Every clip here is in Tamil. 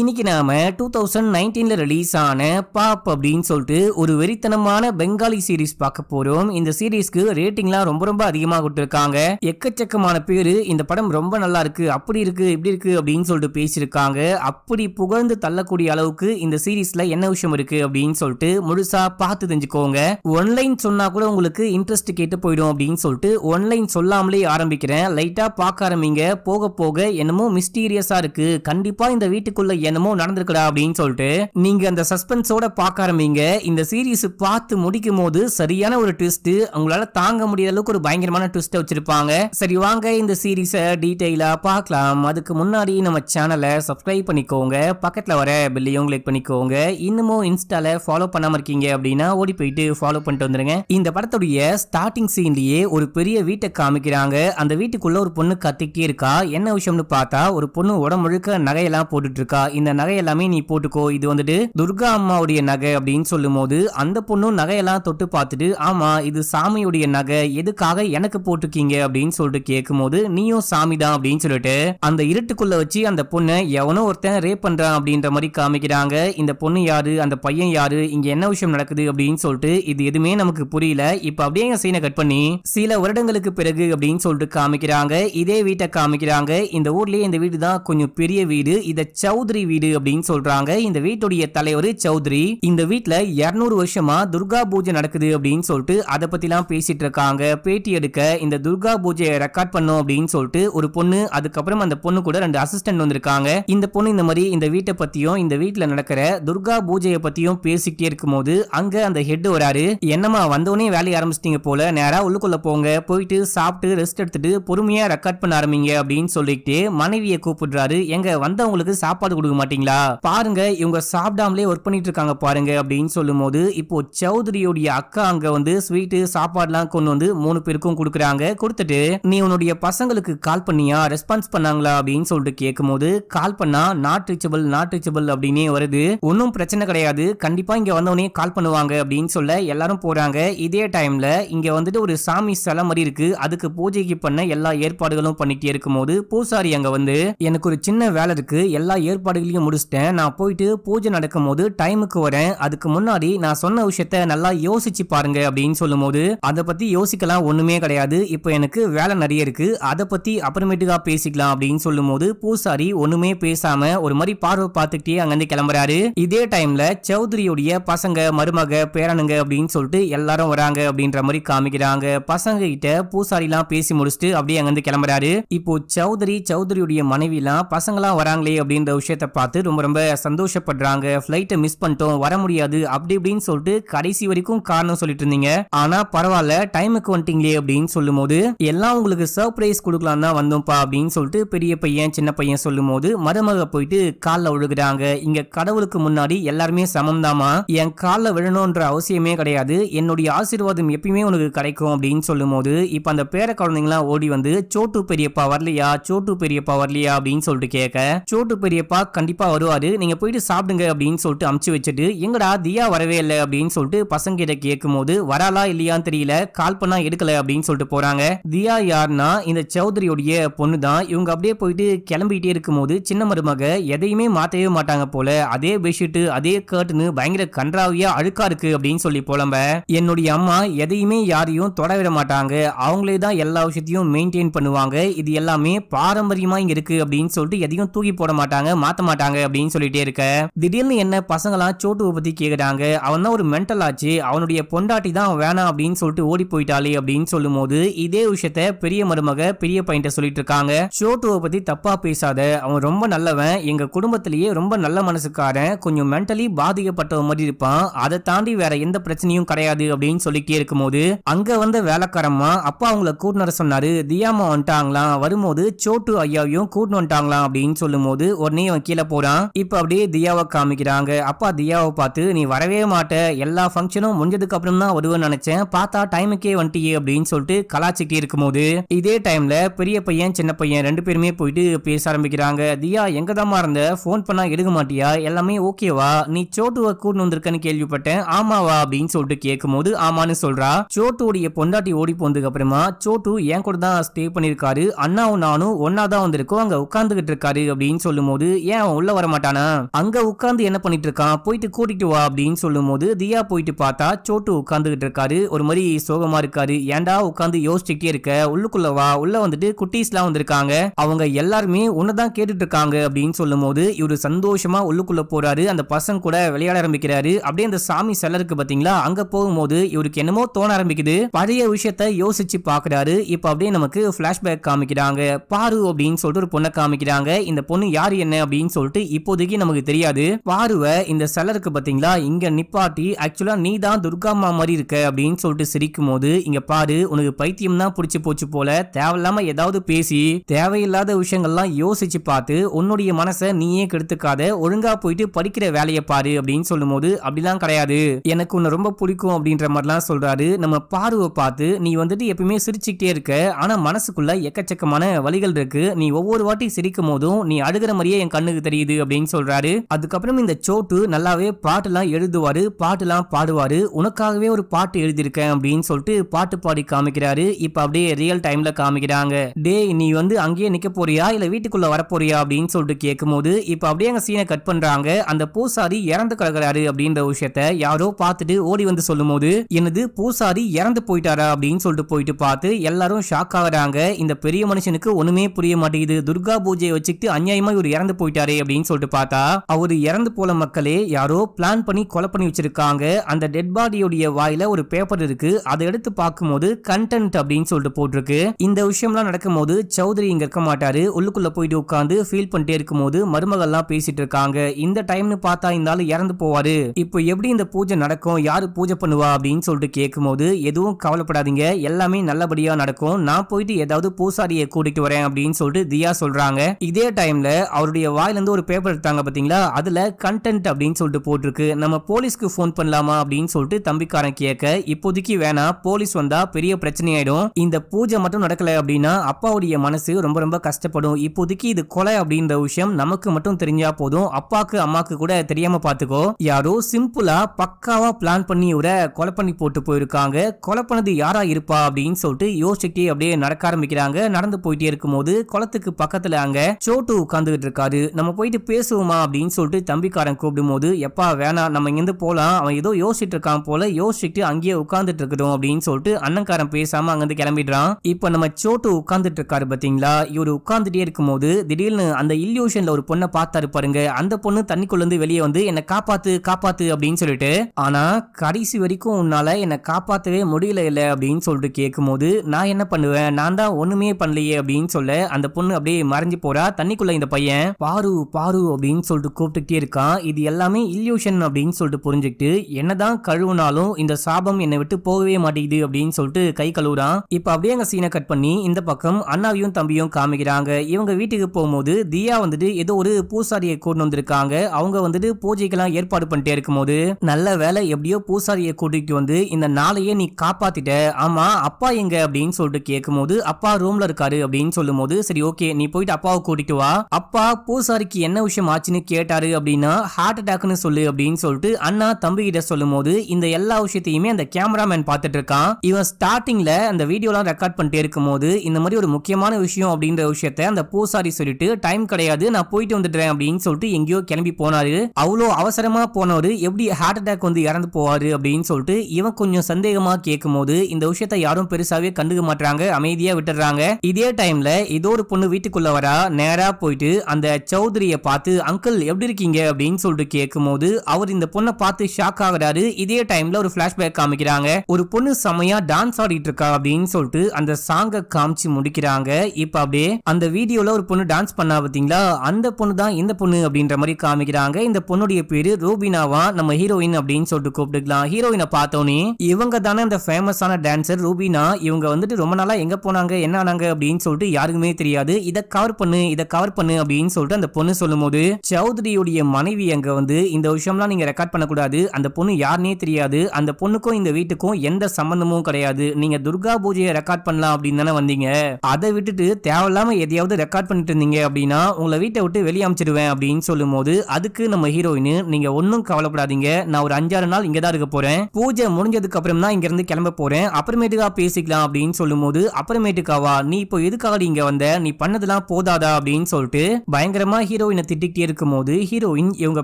இன்னைக்கு நாம டூ தௌசண்ட் நைன்டீனில் ரிலீஸ் ஆன பாப் அப்படின்னு சொல்லிட்டு ஒரு வெறித்தனமான பெங்காலி சீரீஸ் பார்க்க போறோம் இந்த சீரீஸ்க்கு ரேட்டிங்லாம் ரொம்ப ரொம்ப அதிகமாக கொடுத்துருக்காங்க எக்கச்சக்கமான பேர் இந்த படம் ரொம்ப நல்லா இருக்கு அப்படி இருக்கு இப்படி இருக்கு அப்படின்னு சொல்லிட்டு பேசியிருக்காங்க அப்படி புகழ்ந்து தள்ளக்கூடிய அளவுக்கு இந்த சீரீஸ்ல என்ன விஷயம் இருக்கு அப்படின்னு சொல்லிட்டு முழுசா பார்த்து தெரிஞ்சுக்கோங்க ஒன்லைன் சொன்னா கூட உங்களுக்கு இன்ட்ரெஸ்ட் கேட்டு போயிடும் அப்படின்னு சொல்லிட்டு ஒன்லைன் சொல்லாமலே ஆரம்பிக்கிறேன் லைட்டா பார்க்க ஆரம்பிங்க போக போக என்னமோ மிஸ்டீரியஸா இருக்கு கண்டிப்பா இந்த வீட்டுக்குள்ள என்னமோ நடந்திருக்கடா அப்படின்னு சொல்லிட்டு நீங்க அந்த சஸ்பென்ஸோட பார்க்க ஆரம்பிங்க இந்த சீரீஸ் பார்த்து முடிக்கும் போது சரியான ஒரு ட்விஸ்ட் உங்களால தாங்க முடியாத அளவுக்கு ஒரு பயங்கரமான ட்விஸ்ட் வச்சிருப்பாங்க சரி வாங்க இந்த சீரீஸ் டீடைலா பார்க்கலாம் அதுக்கு முன்னாடி நம்ம சேனலை சப்ஸ்கிரைப் பண்ணிக்கோங்க பக்கத்தில் வர பில்லையும் கிளிக் பண்ணிக்கோங்க இன்னமும் இன்ஸ்டால ஃபாலோ பண்ணாம இருக்கீங்க அப்படின்னா ஓடி போயிட்டு ஃபாலோ பண்ணிட்டு வந்துருங்க இந்த படத்துடைய ஸ்டார்டிங் சீன்லயே ஒரு பெரிய வீட்டை காமிக்கிறாங்க அந்த வீட்டுக்குள்ள ஒரு பொண்ணு கத்திக்கிட்டே இருக்கா என்ன விஷயம்னு பார்த்தா ஒரு பொண்ணு உடம்புழுக்க நகையெல்லாம் போட்டுட்டு இருக்கா இந்த நகை எல்லாமே நீ போட்டுக்கோ இது வந்துட்டு துர்கா அம்மாவுடைய நகை அப்படின்னு சொல்லும் போது அந்த பொண்ணும் நகையெல்லாம் தொட்டு பார்த்துட்டு ஆமா இது சாமியுடைய நகை எதுக்காக எனக்கு போட்டுக்கீங்க அப்படின்னு சொல்லிட்டு கேட்கும் போது நீயும் சாமி தான் அப்படின்னு சொல்லிட்டு அந்த இருட்டுக்குள்ள வச்சு அந்த பொண்ணை எவனோ ஒருத்தன் ரேப் பண்றான் அப்படின்ற மாதிரி காமிக்கிறாங்க இந்த பொண்ணு யாரு அந்த பையன் யாரு இங்க என்ன விஷயம் நடக்குது அப்படின்னு சொல்லிட்டு இது எதுவுமே நமக்கு புரியல இப்ப அப்படியே எங்க சீனை கட் பண்ணி சில வருடங்களுக்கு பிறகு அப்படின்னு சொல்லிட்டு காமிக்கிறாங்க இதே வீட்டை காமிக்கிறாங்க இந்த ஊர்லயே இந்த வீடு தான் கொஞ்சம் பெரிய வீடு இத சௌத்ரி வீடு அப்படின்னு சொல்றாங்க இந்த வீட்டுடைய தலைவர் சௌத்ரி இந்த வீட்டுல இருநூறு வருஷமா துர்கா பூஜை நடக்குது அப்படின்னு சொல்லிட்டு அதை பத்தி எல்லாம் பேசிட்டு இருக்காங்க பேட்டி எடுக்க இந்த துர்கா பூஜையை ரெக்கார்ட் பண்ணும் அப்படின்னு சொல்லிட்டு ஒரு பொண்ணு அதுக்கப்புறம் அந்த பொண்ணு கூட ரெண்டு அசிஸ்டன்ட் வந்திருக்காங்க இந்த பொண்ணு இந்த மாதிரி இந்த வீட்டை பத்தியும் இந்த வீட்டுல நடக்கிற துர்கா பூஜையை பத்தியும் பேசிக்கிட்டே இருக்கும்போது அங்க அந்த ஹெட் வராரு என்னமா வந்தோடனே வேலையை ஆரம்பிச்சிட்டீங்க போல நேரா உள்ளுக்குள்ள போங்க போயிட்டு சாப்பிட்டு ரெஸ்ட் எடுத்துட்டு பொறுமையா ரெக்கார்ட் பண்ண ஆரம்பிங்க அப்படின்னு சொல்லிட்டு மனைவியை கூப்பிடுறாரு எங்க வந்தவங்களுக்கு சாப்பாடு கொடுங்க கொடுக்க மாட்டீங்களா பாருங்க இவங்க சாப்பிடாமலே ஒர்க் பண்ணிட்டு இருக்காங்க பாருங்க அப்படின்னு சொல்லும் போது இப்போ சௌத்ரியோடைய அக்கா அங்க வந்து ஸ்வீட்டு சாப்பாடுலாம் கொண்டு வந்து மூணு பேருக்கும் கொடுக்குறாங்க கொடுத்துட்டு நீ உன்னுடைய பசங்களுக்கு கால் பண்ணியா ரெஸ்பான்ஸ் பண்ணாங்களா அப்படின்னு சொல்லிட்டு கேட்கும் போது கால் பண்ணா நாட் ரீச்சபிள் நாட் ரீச்சபிள் அப்படின்னே வருது ஒன்றும் பிரச்சனை கிடையாது கண்டிப்பா இங்க வந்தவனே கால் பண்ணுவாங்க அப்படின்னு சொல்ல எல்லாரும் போறாங்க இதே டைம்ல இங்க வந்துட்டு ஒரு சாமி சிலை மாதிரி இருக்கு அதுக்கு பூஜைக்கு பண்ண எல்லா ஏற்பாடுகளும் பண்ணிட்டே இருக்கும் போது பூசாரி அங்க வந்து எனக்கு ஒரு சின்ன வேலை இருக்கு எல்லா ஏற்பாடுகளும் வேலைகளையும் முடிச்சுட்டேன் நான் போயிட்டு பூஜை நடக்கும் போது டைமுக்கு வரேன் அதுக்கு முன்னாடி நான் சொன்ன விஷயத்த நல்லா யோசிச்சு பாருங்க அப்படின்னு சொல்லும் போது அதை பத்தி யோசிக்கலாம் ஒண்ணுமே கிடையாது இப்போ எனக்கு வேலை நிறைய இருக்கு அதை பத்தி அப்புறமேட்டுக்கா பேசிக்கலாம் அப்படின்னு சொல்லும் போது பூசாரி ஒண்ணுமே பேசாம ஒரு மாதிரி பார்வை பார்த்துக்கிட்டே அங்கிருந்து கிளம்புறாரு இதே டைம்ல சௌத்ரியுடைய பசங்க மருமக பேரனுங்க அப்படின்னு சொல்லிட்டு எல்லாரும் வராங்க அப்படின்ற மாதிரி காமிக்கிறாங்க பசங்க கிட்ட பூசாரி எல்லாம் பேசி முடிச்சுட்டு அப்படியே அங்கிருந்து கிளம்புறாரு இப்போ சௌத்ரி சௌத்ரியுடைய மனைவி எல்லாம் பசங்களாம் வராங்களே அப்படின்ற விஷயத்த விஷயத்தை பார்த்து ரொம்ப ரொம்ப சந்தோஷப்படுறாங்க ஃப்ளைட்டை மிஸ் பண்ணிட்டோம் வர முடியாது அப்படி இப்படின்னு சொல்லிட்டு கடைசி வரைக்கும் காரணம் சொல்லிட்டு இருந்தீங்க ஆனா பரவாயில்ல டைமுக்கு வந்துட்டீங்களே அப்படின்னு சொல்லும் போது எல்லாம் உங்களுக்கு சர்ப்ரைஸ் கொடுக்கலாம் தான் வந்தோம்ப்பா அப்படின்னு சொல்லிட்டு பெரிய பையன் சின்ன பையன் சொல்லும் போது மருமக போயிட்டு காலில் ஒழுகுறாங்க இங்க கடவுளுக்கு முன்னாடி எல்லாருமே சமம் தாமா என் காலில் விழணும்ன்ற அவசியமே கிடையாது என்னுடைய ஆசீர்வாதம் எப்பயுமே உனக்கு கிடைக்கும் அப்படின்னு சொல்லும் போது இப்ப அந்த பேர குழந்தைங்களாம் ஓடி வந்து சோட்டு பெரியப்பா வரலையா சோட்டு பெரியப்பா வரலையா அப்படின்னு சொல்லிட்டு கேட்க சோட்டு பெரியப்பா கண்டிப்பா வருவாரு நீங்க போயிட்டு சாப்பிடுங்க அப்படின்னு சொல்லிட்டு அமுச்சு வச்சுட்டு எங்கடா தியா வரவே இல்லை அப்படின்னு சொல்லிட்டு பசங்க கிட்ட கேட்கும் போது வராலா இல்லையான்னு தெரியல கால் பண்ணா எடுக்கல அப்படின்னு சொல்லிட்டு போறாங்க தியா யாருன்னா இந்த சௌதரியோடைய பொண்ணு தான் இவங்க அப்படியே போயிட்டு கிளம்பிட்டே இருக்கும் போது சின்ன மருமக எதையுமே மாற்றவே மாட்டாங்க போல அதே பெட்ஷீட்டு அதே கேட்டுன்னு பயங்கர கன்றாவியா அழுக்கா இருக்கு அப்படின்னு சொல்லி போலம்ப என்னுடைய அம்மா எதையுமே யாரையும் தொடவிட மாட்டாங்க அவங்களே தான் எல்லா விஷயத்தையும் மெயின்டைன் பண்ணுவாங்க இது எல்லாமே பாரம்பரியமா இங்க இருக்கு அப்படின்னு சொல்லிட்டு எதையும் தூக்கி போட மாட்டாங்க மாத்த மாட்டாங்க அப்படின்னு சொல்லிட்டே இருக்க திடீர்னு என்ன பசங்களாம் சோட்டுவை பத்தி கேக்குறாங்க அவன் ஒரு மென்டல் ஆச்சு அவனுடைய பொண்டாட்டி தான் வேணாம் அப்படின்னு சொல்லிட்டு ஓடி போயிட்டாளே அப்படின்னு சொல்லும் போது இதே விஷயத்த பெரிய மருமக பெரிய பையன் சொல்லிட்டு இருக்காங்க சோட்டுவை பத்தி தப்பா பேசாத அவன் ரொம்ப நல்லவன் எங்க குடும்பத்திலேயே ரொம்ப நல்ல மனசுக்காரன் கொஞ்சம் மென்டலி பாதிக்கப்பட்டவ மாதிரி இருப்பான் அதை தாண்டி வேற எந்த பிரச்சனையும் கிடையாது அப்படின்னு சொல்லிட்டே இருக்கும்போது அங்க வந்த வேலைக்காரம்மா அப்பா அவங்கள கூட்டினர சொன்னாரு தியாமா வந்துட்டாங்களாம் வரும்போது சோட்டு ஐயாவையும் கூட்டுனு வந்துட்டாங்களாம் அப்படின்னு சொல்லும் போது உடனே அவன் கீழே போறான் இப்ப அப்படியே தியாவை காமிக்கிறாங்க அப்பா தியாவை பார்த்து நீ வரவே மாட்ட எல்லா ஃபங்க்ஷனும் முடிஞ்சதுக்கு அப்புறம் தான் வருவேன் நினைச்சேன் பார்த்தா டைமுக்கே வந்துட்டியே அப்படின்னு சொல்லிட்டு கலாச்சிக்கிட்டே இருக்கும்போது இதே டைம்ல பெரிய பையன் சின்ன பையன் ரெண்டு பேருமே போயிட்டு பேச ஆரம்பிக்கிறாங்க தியா எங்க தான் இருந்த போன் பண்ணா எடுக்க மாட்டியா எல்லாமே ஓகேவா நீ சோட்டுவ கூட்டு வந்திருக்கன்னு கேள்விப்பட்டேன் ஆமாவா அப்படின்னு சொல்லிட்டு கேட்கும் போது ஆமான்னு சொல்றா சோட்டுடைய பொண்டாட்டி ஓடி போனதுக்கு அப்புறமா சோட்டு என் கூட தான் ஸ்டே பண்ணிருக்காரு அண்ணாவும் நானும் ஒன்னா தான் வந்திருக்கோம் அங்க உட்காந்துகிட்டு இருக்காரு அப்படின்னு சொல்லும் போது ஏன் அவன் உள்ள வர மாட்டானா அங்க உட்கார்ந்து என்ன பண்ணிட்டு இருக்கான் போயிட்டு கூட்டிட்டு வா அப்படின்னு சொல்லும் போது தியா போயிட்டு பார்த்தா சோட்டு உட்கார்ந்துகிட்டு இருக்காரு ஒரு மாதிரி சோகமா இருக்காரு ஏன்டா உட்காந்து யோசிச்சுட்டே இருக்க உள்ளுக்குள்ள வா உள்ள வந்துட்டு எல்லாம் வந்திருக்காங்க அவங்க எல்லாருமே உன்னதான் கேட்டுட்டு இருக்காங்க அப்படின்னு சொல்லும் போது இவரு சந்தோஷமா உள்ளுக்குள்ள போறாரு அந்த பசங்க கூட விளையாட ஆரம்பிக்கிறாரு அப்படியே அந்த சாமி செல்லருக்கு பாத்தீங்களா அங்க போகும்போது இவருக்கு என்னமோ தோண ஆரம்பிக்குது பழைய விஷயத்த யோசிச்சு பாக்குறாரு இப்ப அப்படியே நமக்கு பிளாஷ்பேக் காமிக்கிறாங்க பாரு அப்படின்னு சொல்லிட்டு ஒரு பொண்ணை காமிக்கிறாங்க இந்த பொண்ணு யாரு என்ன அப்படின்னு சொல்லிட்டு இப்போதைக்கு நமக்கு தெரியாது பாருவை இந்த சிலை பாத்தீங்களா இங்க நிப்பாட்டி ஆக்சுவலா நீ தான் துர்காமா மாதிரி இருக்க அப்படின்னு சொல்லிட்டு சிரிக்கும் போது இங்க பாரு உனக்கு பைத்தியம் தான் புடிச்சு போச்சு போல தேவையில்லாம ஏதாவது பேசி தேவையில்லாத விஷயங்கள்லாம் யோசிச்சு பார்த்து உன்னுடைய மனசை நீயே கெடுத்துக்காத ஒழுங்கா போயிட்டு படிக்கிற வேலையை பாரு அப்படின்னு சொல்லும் போது அப்படிலாம் கிடையாது எனக்கு உன்னை ரொம்ப பிடிக்கும் அப்படின்ற மாதிரிலாம் சொல்றாரு நம்ம பார்வை பார்த்து நீ வந்துட்டு எப்பயுமே சிரிச்சுக்கிட்டே இருக்க ஆனா மனசுக்குள்ள எக்கச்சக்கமான வழிகள் இருக்கு நீ ஒவ்வொரு வாட்டி சிரிக்கும் போதும் நீ அழுகிற மாதிரியே என் கண்ணுக்கு தெரியுது அப்படின்னு சொல்றாரு அதுக்கப்புறம் இந்த சோட்டு நல்லாவே பாட்டுலாம் எழுதுவாரு பாட்டுலாம் பாடுவாரு உனக்காகவே ஒரு பாட்டு எழுதியிருக்கேன் அப்படின்னு சொல்லிட்டு பாட்டு பாடி காமிக்கிறாரு இப்ப அப்படியே ரியல் டைம்ல காமிக்கிறாங்க டே நீ வந்து அங்கேயே நிக்க போறியா இல்ல வீட்டுக்குள்ள வரப்போறியா அப்படின்னு சொல்லிட்டு கேட்கும் போது இப்ப அப்படியே அங்க சீனை கட் பண்றாங்க அந்த பூசாரி இறந்து கலக்கிறாரு அப்படின்ற விஷயத்த யாரோ பார்த்துட்டு ஓடி வந்து சொல்லும் போது எனது பூசாரி இறந்து போயிட்டாரா அப்படின்னு சொல்லிட்டு போயிட்டு பார்த்து எல்லாரும் ஷாக் ஆகுறாங்க இந்த பெரிய மனுஷனுக்கு ஒண்ணுமே புரிய மாட்டேங்குது துர்கா பூஜையை வச்சுக்கிட்டு அநியாயமா இவர் இறந்து போயிட்டாரு இருக்காரு அப்படின்னு சொல்லிட்டு பார்த்தா அவரு இறந்து போல மக்களே யாரோ பிளான் பண்ணி கொலை பண்ணி வச்சிருக்காங்க அந்த டெட் பாடியோடைய வாயில ஒரு பேப்பர் இருக்கு அதை எடுத்து பார்க்கும்போது கண்டென்ட் அப்படின்னு சொல்லிட்டு போட்டிருக்கு இந்த விஷயம்லாம் நடக்கும்போது சௌத்ரி இங்க இருக்க மாட்டாரு உள்ளுக்குள்ள போயிட்டு உட்காந்து ஃபீல் பண்ணிட்டே இருக்கும்போது மருமகள்லாம் பேசிட்டு இருக்காங்க இந்த டைம்னு பார்த்தா இந்த ஆளு இறந்து போவாரு இப்போ எப்படி இந்த பூஜை நடக்கும் யாரு பூஜை பண்ணுவா அப்படின்னு சொல்லிட்டு கேட்கும்போது எதுவும் கவலைப்படாதீங்க எல்லாமே நல்லபடியா நடக்கும் நான் போயிட்டு ஏதாவது பூசாரியை கூட்டிட்டு வரேன் அப்படின்னு சொல்லிட்டு தியா சொல்றாங்க இதே டைம்ல அவருடைய வாய் வாயிலேருந்து ஒரு பேப்பர் எடுத்தாங்க பார்த்தீங்களா அதில் கண்டென்ட் அப்படின்னு சொல்லிட்டு போட்டிருக்கு நம்ம போலீஸ்க்கு ஃபோன் பண்ணலாமா அப்படின்னு சொல்லிட்டு தம்பிக்காரன் கேட்க இப்போதைக்கு வேணா போலீஸ் வந்தா பெரிய பிரச்சனையாயிடும் இந்த பூஜை மட்டும் நடக்கல அப்படின்னா அப்பாவுடைய மனசு ரொம்ப ரொம்ப கஷ்டப்படும் இப்போதைக்கு இது கொலை அப்படின்ற விஷயம் நமக்கு மட்டும் தெரிஞ்சா போதும் அப்பாக்கு அம்மாக்கு கூட தெரியாம பாத்துக்கோ யாரோ சிம்பிளா பக்காவா பிளான் பண்ணி விட கொலை பண்ணி போட்டு போயிருக்காங்க கொலை பண்ணது யாரா இருப்பா அப்படின்னு சொல்லிட்டு யோசிச்சுட்டே அப்படியே நடக்க ஆரம்பிக்கிறாங்க நடந்து போயிட்டே இருக்கும் போது குளத்துக்கு பக்கத்துல அங்க சோட்டு உட்காந்துகிட்டு இருக்காரு நம்ம போயிட்டு பேசுவோமா அப்படின்னு சொல்லிட்டு தம்பிக்காரன் கூப்பிடும் போது எப்பா வேணாம் நம்ம இங்கேருந்து போகலாம் அவன் ஏதோ யோசிச்சுட்டு இருக்கான் போல யோசிச்சுட்டு அங்கேயே உட்காந்துட்டு இருக்கட்டும் அப்படின்னு சொல்லிட்டு அண்ணன்காரன் பேசாம அங்கேருந்து கிளம்பிடுறான் இப்போ நம்ம சோட்டு உட்காந்துட்டு இருக்காரு பார்த்தீங்களா இவர் உட்காந்துட்டே இருக்கும்போது திடீர்னு அந்த இல்யூஷன்ல ஒரு பொண்ணை பார்த்தாரு பாருங்க அந்த பொண்ணு தண்ணிக்குள்ள இருந்து வெளியே வந்து என்னை காப்பாத்து காப்பாத்து அப்படின்னு சொல்லிட்டு ஆனா கடைசி வரைக்கும் உன்னால என்னை காப்பாத்தவே முடியல இல்ல அப்படின்னு சொல்லிட்டு கேட்கும் போது நான் என்ன பண்ணுவேன் நான் தான் ஒண்ணுமே பண்ணலையே அப்படின்னு சொல்ல அந்த பொண்ணு அப்படியே மறைஞ்சு போறா தண்ணிக்குள்ள இந்த பையன் பாரு பாரு அப்படின்னு சொல்லிட்டு கூப்பிட்டுட்டே இருக்கான் இது எல்லாமே இல்யூஷன் அப்படின்னு சொல்லிட்டு புரிஞ்சுக்கிட்டு என்னதான் கழுவுனாலும் இந்த சாபம் என்னை விட்டு போகவே மாட்டேங்குது அப்படின்னு சொல்லிட்டு கை கழுவுறான் இப்போ அப்படியே அங்க சீனை கட் பண்ணி இந்த பக்கம் அண்ணாவையும் தம்பியும் காமிக்கிறாங்க இவங்க வீட்டுக்கு போகும்போது தியா வந்துட்டு ஏதோ ஒரு பூசாரியை கூட்டு வந்திருக்காங்க அவங்க வந்துட்டு பூஜைக்கெல்லாம் ஏற்பாடு பண்ணிட்டே இருக்கும்போது நல்ல வேலை எப்படியோ பூசாரியை கூட்டிட்டு வந்து இந்த நாளையே நீ காப்பாத்திட்ட ஆமா அப்பா எங்க அப்படின்னு சொல்லிட்டு கேட்கும் அப்பா ரூம்ல இருக்காரு அப்படின்னு சொல்லும் போது சரி ஓகே நீ போயிட்டு அப்பாவை கூட்டிட்டு வா அப்பா பூசாரி குமாரிக்கு என்ன விஷயம் ஆச்சுன்னு கேட்டாரு அப்படின்னா ஹார்ட் அட்டாக்னு சொல்லு அப்படின்னு சொல்லிட்டு அண்ணா தம்பி கிட்ட சொல்லும் போது இந்த எல்லா விஷயத்தையுமே அந்த கேமராமேன் பார்த்துட்டு இருக்கான் இவன் ஸ்டார்டிங்ல அந்த வீடியோலாம் ரெக்கார்ட் பண்ணிட்டே இருக்கும் போது இந்த மாதிரி ஒரு முக்கியமான விஷயம் அப்படின்ற விஷயத்த அந்த பூசாரி சொல்லிட்டு டைம் கிடையாது நான் போயிட்டு வந்துடுறேன் அப்படின்னு சொல்லிட்டு எங்கேயோ கிளம்பி போனாரு அவ்வளோ அவசரமா போனவரு எப்படி ஹார்ட் அட்டாக் வந்து இறந்து போவாரு அப்படின்னு சொல்லிட்டு இவன் கொஞ்சம் சந்தேகமா கேட்கும் போது இந்த விஷயத்த யாரும் பெருசாவே கண்டுக்க மாட்டாங்க அமைதியா விட்டுறாங்க இதே டைம்ல ஏதோ ஒரு பொண்ணு வீட்டுக்குள்ள வரா நேரா போயிட்டு அந்த சௌத் சகோதரியை பார்த்து அங்கிள் எப்படி இருக்கீங்க அப்படின்னு சொல்லிட்டு கேட்கும்போது போது அவர் இந்த பொண்ணை பார்த்து ஷாக் ஆகுறாரு இதே டைம்ல ஒரு பிளாஷ்பேக் காமிக்கிறாங்க ஒரு பொண்ணு செமையா டான்ஸ் ஆடிட்டு இருக்கா அப்படின்னு சொல்லிட்டு அந்த சாங்கை காமிச்சு முடிக்கிறாங்க இப்ப அப்படியே அந்த வீடியோல ஒரு பொண்ணு டான்ஸ் பண்ணா பார்த்தீங்களா அந்த பொண்ணு தான் இந்த பொண்ணு அப்படின்ற மாதிரி காமிக்கிறாங்க இந்த பொண்ணுடைய பேரு ரூபினாவா நம்ம ஹீரோயின் அப்படின்னு சொல்லிட்டு கூப்பிட்டுக்கலாம் ஹீரோயினை பார்த்தோன்னே இவங்க தானே அந்த ஃபேமஸான டான்சர் ரூபினா இவங்க வந்துட்டு ரொம்ப நாளா எங்க போனாங்க என்ன ஆனாங்க அப்படின்னு சொல்லிட்டு யாருக்குமே தெரியாது இதை கவர் பண்ணு இதை கவர் பண்ணு அப்படின்னு சொல்லிட்டு அந்த பொண்ணு பொண்ணு சொல்லும்போது சௌத்ரியுடைய மனைவி அங்க வந்து இந்த விஷயம்லாம் நீங்க ரெக்கார்ட் பண்ணக்கூடாது அந்த பொண்ணு யாருனே தெரியாது அந்த பொண்ணுக்கும் இந்த வீட்டுக்கும் எந்த சம்பந்தமும் கிடையாது நீங்க துர்கா பூஜையை ரெக்கார்ட் பண்ணலாம் அப்படின்னு தானே வந்தீங்க அதை விட்டுட்டு தேவையில்லாம எதையாவது ரெக்கார்ட் பண்ணிட்டு இருந்தீங்க அப்படின்னா உங்களை வீட்டை விட்டு வெளியே அமைச்சிடுவேன் அப்படின்னு சொல்லும் போது அதுக்கு நம்ம ஹீரோயின் நீங்க ஒன்னும் கவலைப்படாதீங்க நான் ஒரு அஞ்சாறு நாள் இங்க தான் இருக்க போறேன் பூஜை முடிஞ்சதுக்கு அப்புறம் தான் இங்க இருந்து கிளம்ப போறேன் அப்புறமேட்டுக்கா பேசிக்கலாம் அப்படின்னு சொல்லும் போது அப்புறமேட்டுக்காவா நீ இப்போ எதுக்காக இங்க வந்த நீ பண்ணதெல்லாம் போதாதா அப்படின்னு சொல்லிட்டு பயங்கரமா ஹீரோயினை திட்டிகிட்டே இருக்கும்போது ஹீரோயின் இவங்க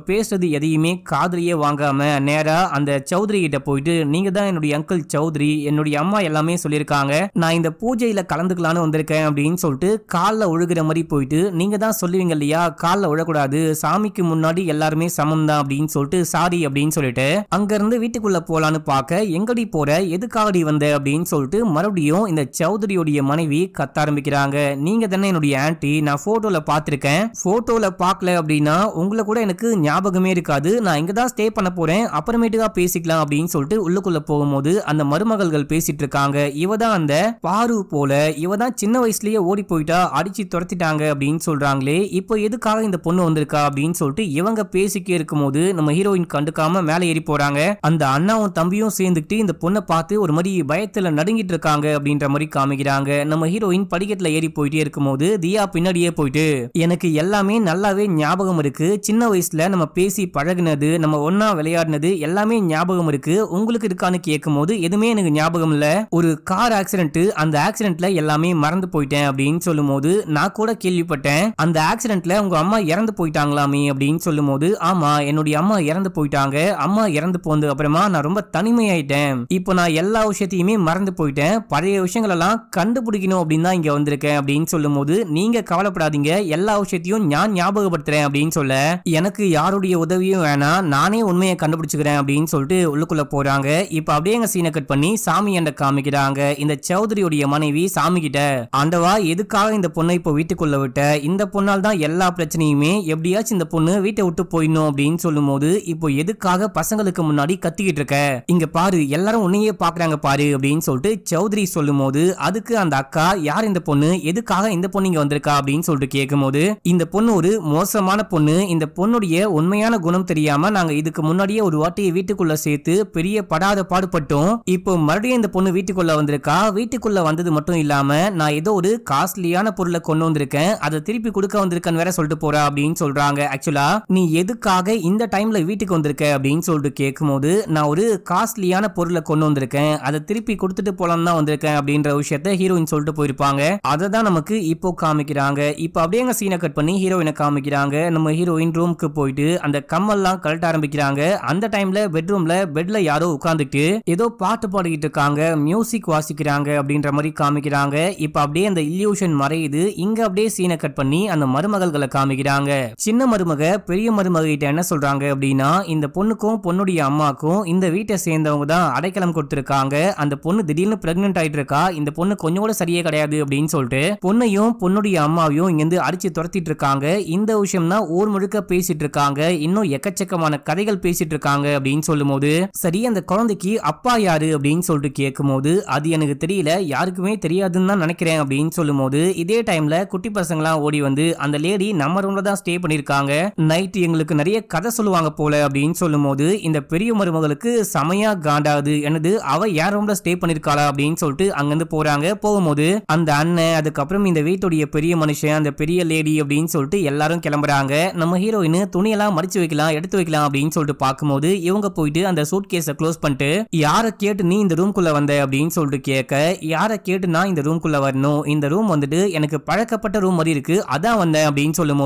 பேசுறது எதையுமே காதலியே வாங்காம நேராக அந்த சௌத்ரி கிட்ட போயிட்டு நீங்க தான் என்னுடைய அங்கிள் சௌத்ரி என்னுடைய அம்மா எல்லாமே சொல்லியிருக்காங்க நான் இந்த பூஜையில கலந்துக்கலான்னு வந்திருக்கேன் அப்படின்னு சொல்லிட்டு காலில் ஒழுகிற மாதிரி போயிட்டு நீங்க தான் சொல்லுவீங்க இல்லையா காலில் ஒழக்கூடாது சாமிக்கு முன்னாடி எல்லாருமே சமம் தான் அப்படின்னு சொல்லிட்டு சாரி அப்படின்னு சொல்லிட்டு அங்கிருந்து வீட்டுக்குள்ள போலான்னு பார்க்க எங்கடி போற எதுக்காகடி வந்த அப்படின்னு சொல்லிட்டு மறுபடியும் இந்த சௌத்ரியோடைய மனைவி கத்த ஆரம்பிக்கிறாங்க நீங்க தானே என்னுடைய ஆன்டி நான் போட்டோல பார்த்துருக்கேன் போட்டோ வீடியோவில் பார்க்கல அப்படின்னா உங்களை கூட எனக்கு ஞாபகமே இருக்காது நான் இங்கே தான் ஸ்டே பண்ண போகிறேன் அப்புறமேட்டுக்கா பேசிக்கலாம் அப்படின்னு சொல்லிட்டு உள்ளுக்குள்ளே போகும்போது அந்த மருமகள்கள் பேசிட்டு இருக்காங்க இவ தான் அந்த பாரு போல இவ தான் சின்ன வயசுலயே ஓடி போயிட்டா அடிச்சு துரத்திட்டாங்க அப்படின்னு சொல்கிறாங்களே இப்போ எதுக்காக இந்த பொண்ணு வந்திருக்கா அப்படின்னு சொல்லிட்டு இவங்க பேசிக்கே இருக்கும்போது நம்ம ஹீரோயின் கண்டுக்காம மேலே ஏறி போகிறாங்க அந்த அண்ணாவும் தம்பியும் சேர்ந்துக்கிட்டு இந்த பொண்ணை பார்த்து ஒரு மாதிரி பயத்தில் நடுங்கிட்டு இருக்காங்க அப்படின்ற மாதிரி காமிக்கிறாங்க நம்ம ஹீரோயின் படிக்கட்டில் ஏறி போயிட்டே இருக்கும்போது தியா பின்னாடியே போயிட்டு எனக்கு எல்லாமே நல்லாவே ஞாபகம் இருக்கு சின்ன வயசில் நம்ம பேசி பழகினது நம்ம ஒன்றா விளையாடினது எல்லாமே ஞாபகம் இருக்கு உங்களுக்கு இருக்கான்னு கேட்கும் போது எதுவுமே எனக்கு ஞாபகம் இல்லை ஒரு கார் ஆக்சிடென்ட் அந்த ஆக்சிடென்ட்ல எல்லாமே மறந்து போயிட்டேன் அப்படின்னு சொல்லும் போது நான் கூட கேள்விப்பட்டேன் அந்த ஆக்சிடென்ட்ல உங்க அம்மா இறந்து போயிட்டாங்களாமே அப்படின்னு சொல்லும் போது ஆமா என்னுடைய அம்மா இறந்து போயிட்டாங்க அம்மா இறந்து போனது அப்புறமா நான் ரொம்ப தனிமையாயிட்டேன் இப்போ நான் எல்லா விஷயத்தையுமே மறந்து போயிட்டேன் பழைய விஷயங்கள் எல்லாம் கண்டுபிடிக்கணும் அப்படின்னு தான் இங்க வந்திருக்கேன் அப்படின்னு சொல்லும் போது நீங்க கவலைப்படாதீங்க எல்லா விஷயத்தையும் ஞான் நான் ஞாபகப்படுத்துறேன் அப்படின்னு சொல்ல எனக்கு யாருடைய உதவியும் வேணாம் நானே உண்மையை கண்டுபிடிச்சுக்கிறேன் அப்படின்னு சொல்லிட்டு உள்ளுக்குள்ள போறாங்க இப்ப அப்படியே சீனை கட் பண்ணி சாமி என்ற காமிக்கிறாங்க இந்த சௌதரியுடைய மனைவி சாமி கிட்ட ஆண்டவா எதுக்காக இந்த பொண்ணை இப்ப வீட்டுக்குள்ள விட்ட இந்த பொண்ணால் தான் எல்லா பிரச்சனையுமே எப்படியாச்சும் இந்த பொண்ணு வீட்டை விட்டு போயிடணும் அப்படின்னு சொல்லும் போது இப்போ எதுக்காக பசங்களுக்கு முன்னாடி கத்திக்கிட்டு இருக்க இங்க பாரு எல்லாரும் உன்னையே பாக்குறாங்க பாரு அப்படின்னு சொல்லிட்டு சௌத்ரி சொல்லும் போது அதுக்கு அந்த அக்கா யார் இந்த பொண்ணு எதுக்காக இந்த பொண்ணு இங்க வந்திருக்கா அப்படின்னு சொல்லிட்டு கேட்கும் போது இந்த பொண்ணு ஒரு மோசமான பொண்ணு இந்த பொண்ணுடைய உண்மையான குணம் தெரியாம நாங்க இதுக்கு முன்னாடியே ஒரு வாட்டியை வீட்டுக்குள்ள சேர்த்து பெரிய படாத பாடுபட்டோம் இப்போ மறுபடியும் இந்த பொண்ணு வீட்டுக்குள்ள வந்திருக்கா வீட்டுக்குள்ள வந்தது மட்டும் இல்லாம நான் ஏதோ ஒரு காஸ்ட்லியான பொருளை கொண்டு வந்திருக்கேன் அதை திருப்பி கொடுக்க வந்திருக்கேன் வேற சொல்லிட்டு போற அப்படின்னு சொல்றாங்க ஆக்சுவலா நீ எதுக்காக இந்த டைம்ல வீட்டுக்கு வந்திருக்க அப்படின்னு சொல்லிட்டு கேட்கும்போது நான் ஒரு காஸ்ட்லியான பொருளை கொண்டு வந்திருக்கேன் அதை திருப்பி கொடுத்துட்டு போலாம் தான் வந்திருக்கேன் அப்படின்ற விஷயத்த ஹீரோயின் சொல்லிட்டு போயிருப்பாங்க அதை தான் நமக்கு இப்போ காமிக்கிறாங்க இப்போ அப்படியே சீனை கட் பண்ணி ஹீரோயின் ஹீரோயினை காமிக்கிறாங்க நம்ம ஹீரோயின் ரூம்க்கு போயிட்டு அந்த கம்மல்லாம் கழட்ட ஆரம்பிக்கிறாங்க அந்த டைம்ல பெட்ரூம்ல பெட்ல யாரோ உட்காந்துட்டு ஏதோ பாட்டு பாடிக்கிட்டு இருக்காங்க மியூசிக் வாசிக்கிறாங்க அப்படின்ற மாதிரி காமிக்கிறாங்க இப்ப அப்படியே அந்த இல்யூஷன் மறையுது இங்க அப்படியே சீனை கட் பண்ணி அந்த மருமகள்களை காமிக்கிறாங்க சின்ன மருமக பெரிய மருமக கிட்ட என்ன சொல்றாங்க அப்படின்னா இந்த பொண்ணுக்கும் பொண்ணுடைய அம்மாக்கும் இந்த வீட்டை சேர்ந்தவங்க தான் அடைக்கலம் கொடுத்துருக்காங்க அந்த பொண்ணு திடீர்னு பிரெக்னென்ட் ஆயிட்டு இருக்கா இந்த பொண்ணு கொஞ்சம் கூட சரியே கிடையாது அப்படின்னு சொல்லிட்டு பொண்ணையும் பொண்ணுடைய அம்மாவையும் இங்கிருந்து அடிச்சு துரத்திட்டு இருக்காங்க இந்த விஷயம் தான் ஊர் முழுக்க பேசிட்டு இருக்காங்க இன்னும் எக்கச்சக்கமான கதைகள் பேசிட்டு இருக்காங்க அப்படின்னு சொல்லும் போது சரி அந்த குழந்தைக்கு அப்பா யாரு அப்படின்னு சொல்லிட்டு கேட்கும் போது அது எனக்கு தெரியல யாருக்குமே தெரியாதுன்னு தான் நினைக்கிறேன் அப்படின்னு சொல்லும் போது இதே டைம்ல குட்டி பசங்களாம் ஓடி வந்து அந்த லேடி நம்ம ரூம்ல தான் ஸ்டே பண்ணிருக்காங்க நைட் எங்களுக்கு நிறைய கதை சொல்லுவாங்க போல அப்படின்னு சொல்லும் போது இந்த பெரிய மருமகளுக்கு செமையா காண்டாது எனது அவ யார் ரூம்ல ஸ்டே பண்ணிருக்காளா அப்படின்னு சொல்லிட்டு அங்கிருந்து போறாங்க போகும்போது அந்த அண்ணன் அதுக்கப்புறம் இந்த வீட்டுடைய பெரிய மனுஷன் அந்த பெரிய லேடி அப்படின்னு சொல்லிட்டு எல்லாரும் கிளம்புறாங்க நம்ம ஹீரோயின் துணியெல்லாம் மறைச்சு வைக்கலாம் எடுத்து வைக்கலாம் அப்படின்னு சொல்லிட்டு பார்க்கும்போது இவங்க போயிட்டு அந்த சூட் கேஸை க்ளோஸ் பண்ணிட்டு யாரை கேட்டு நீ இந்த குள்ள வந்த அப்படின்னு சொல்லிட்டு கேட்க யாரை கேட்டு நான் இந்த குள்ள வரணும் இந்த ரூம் வந்துட்டு எனக்கு பழக்கப்பட்ட ரூம் மாதிரி இருக்கு அதான் வந்தேன் அப்படின்னு சொல்லும்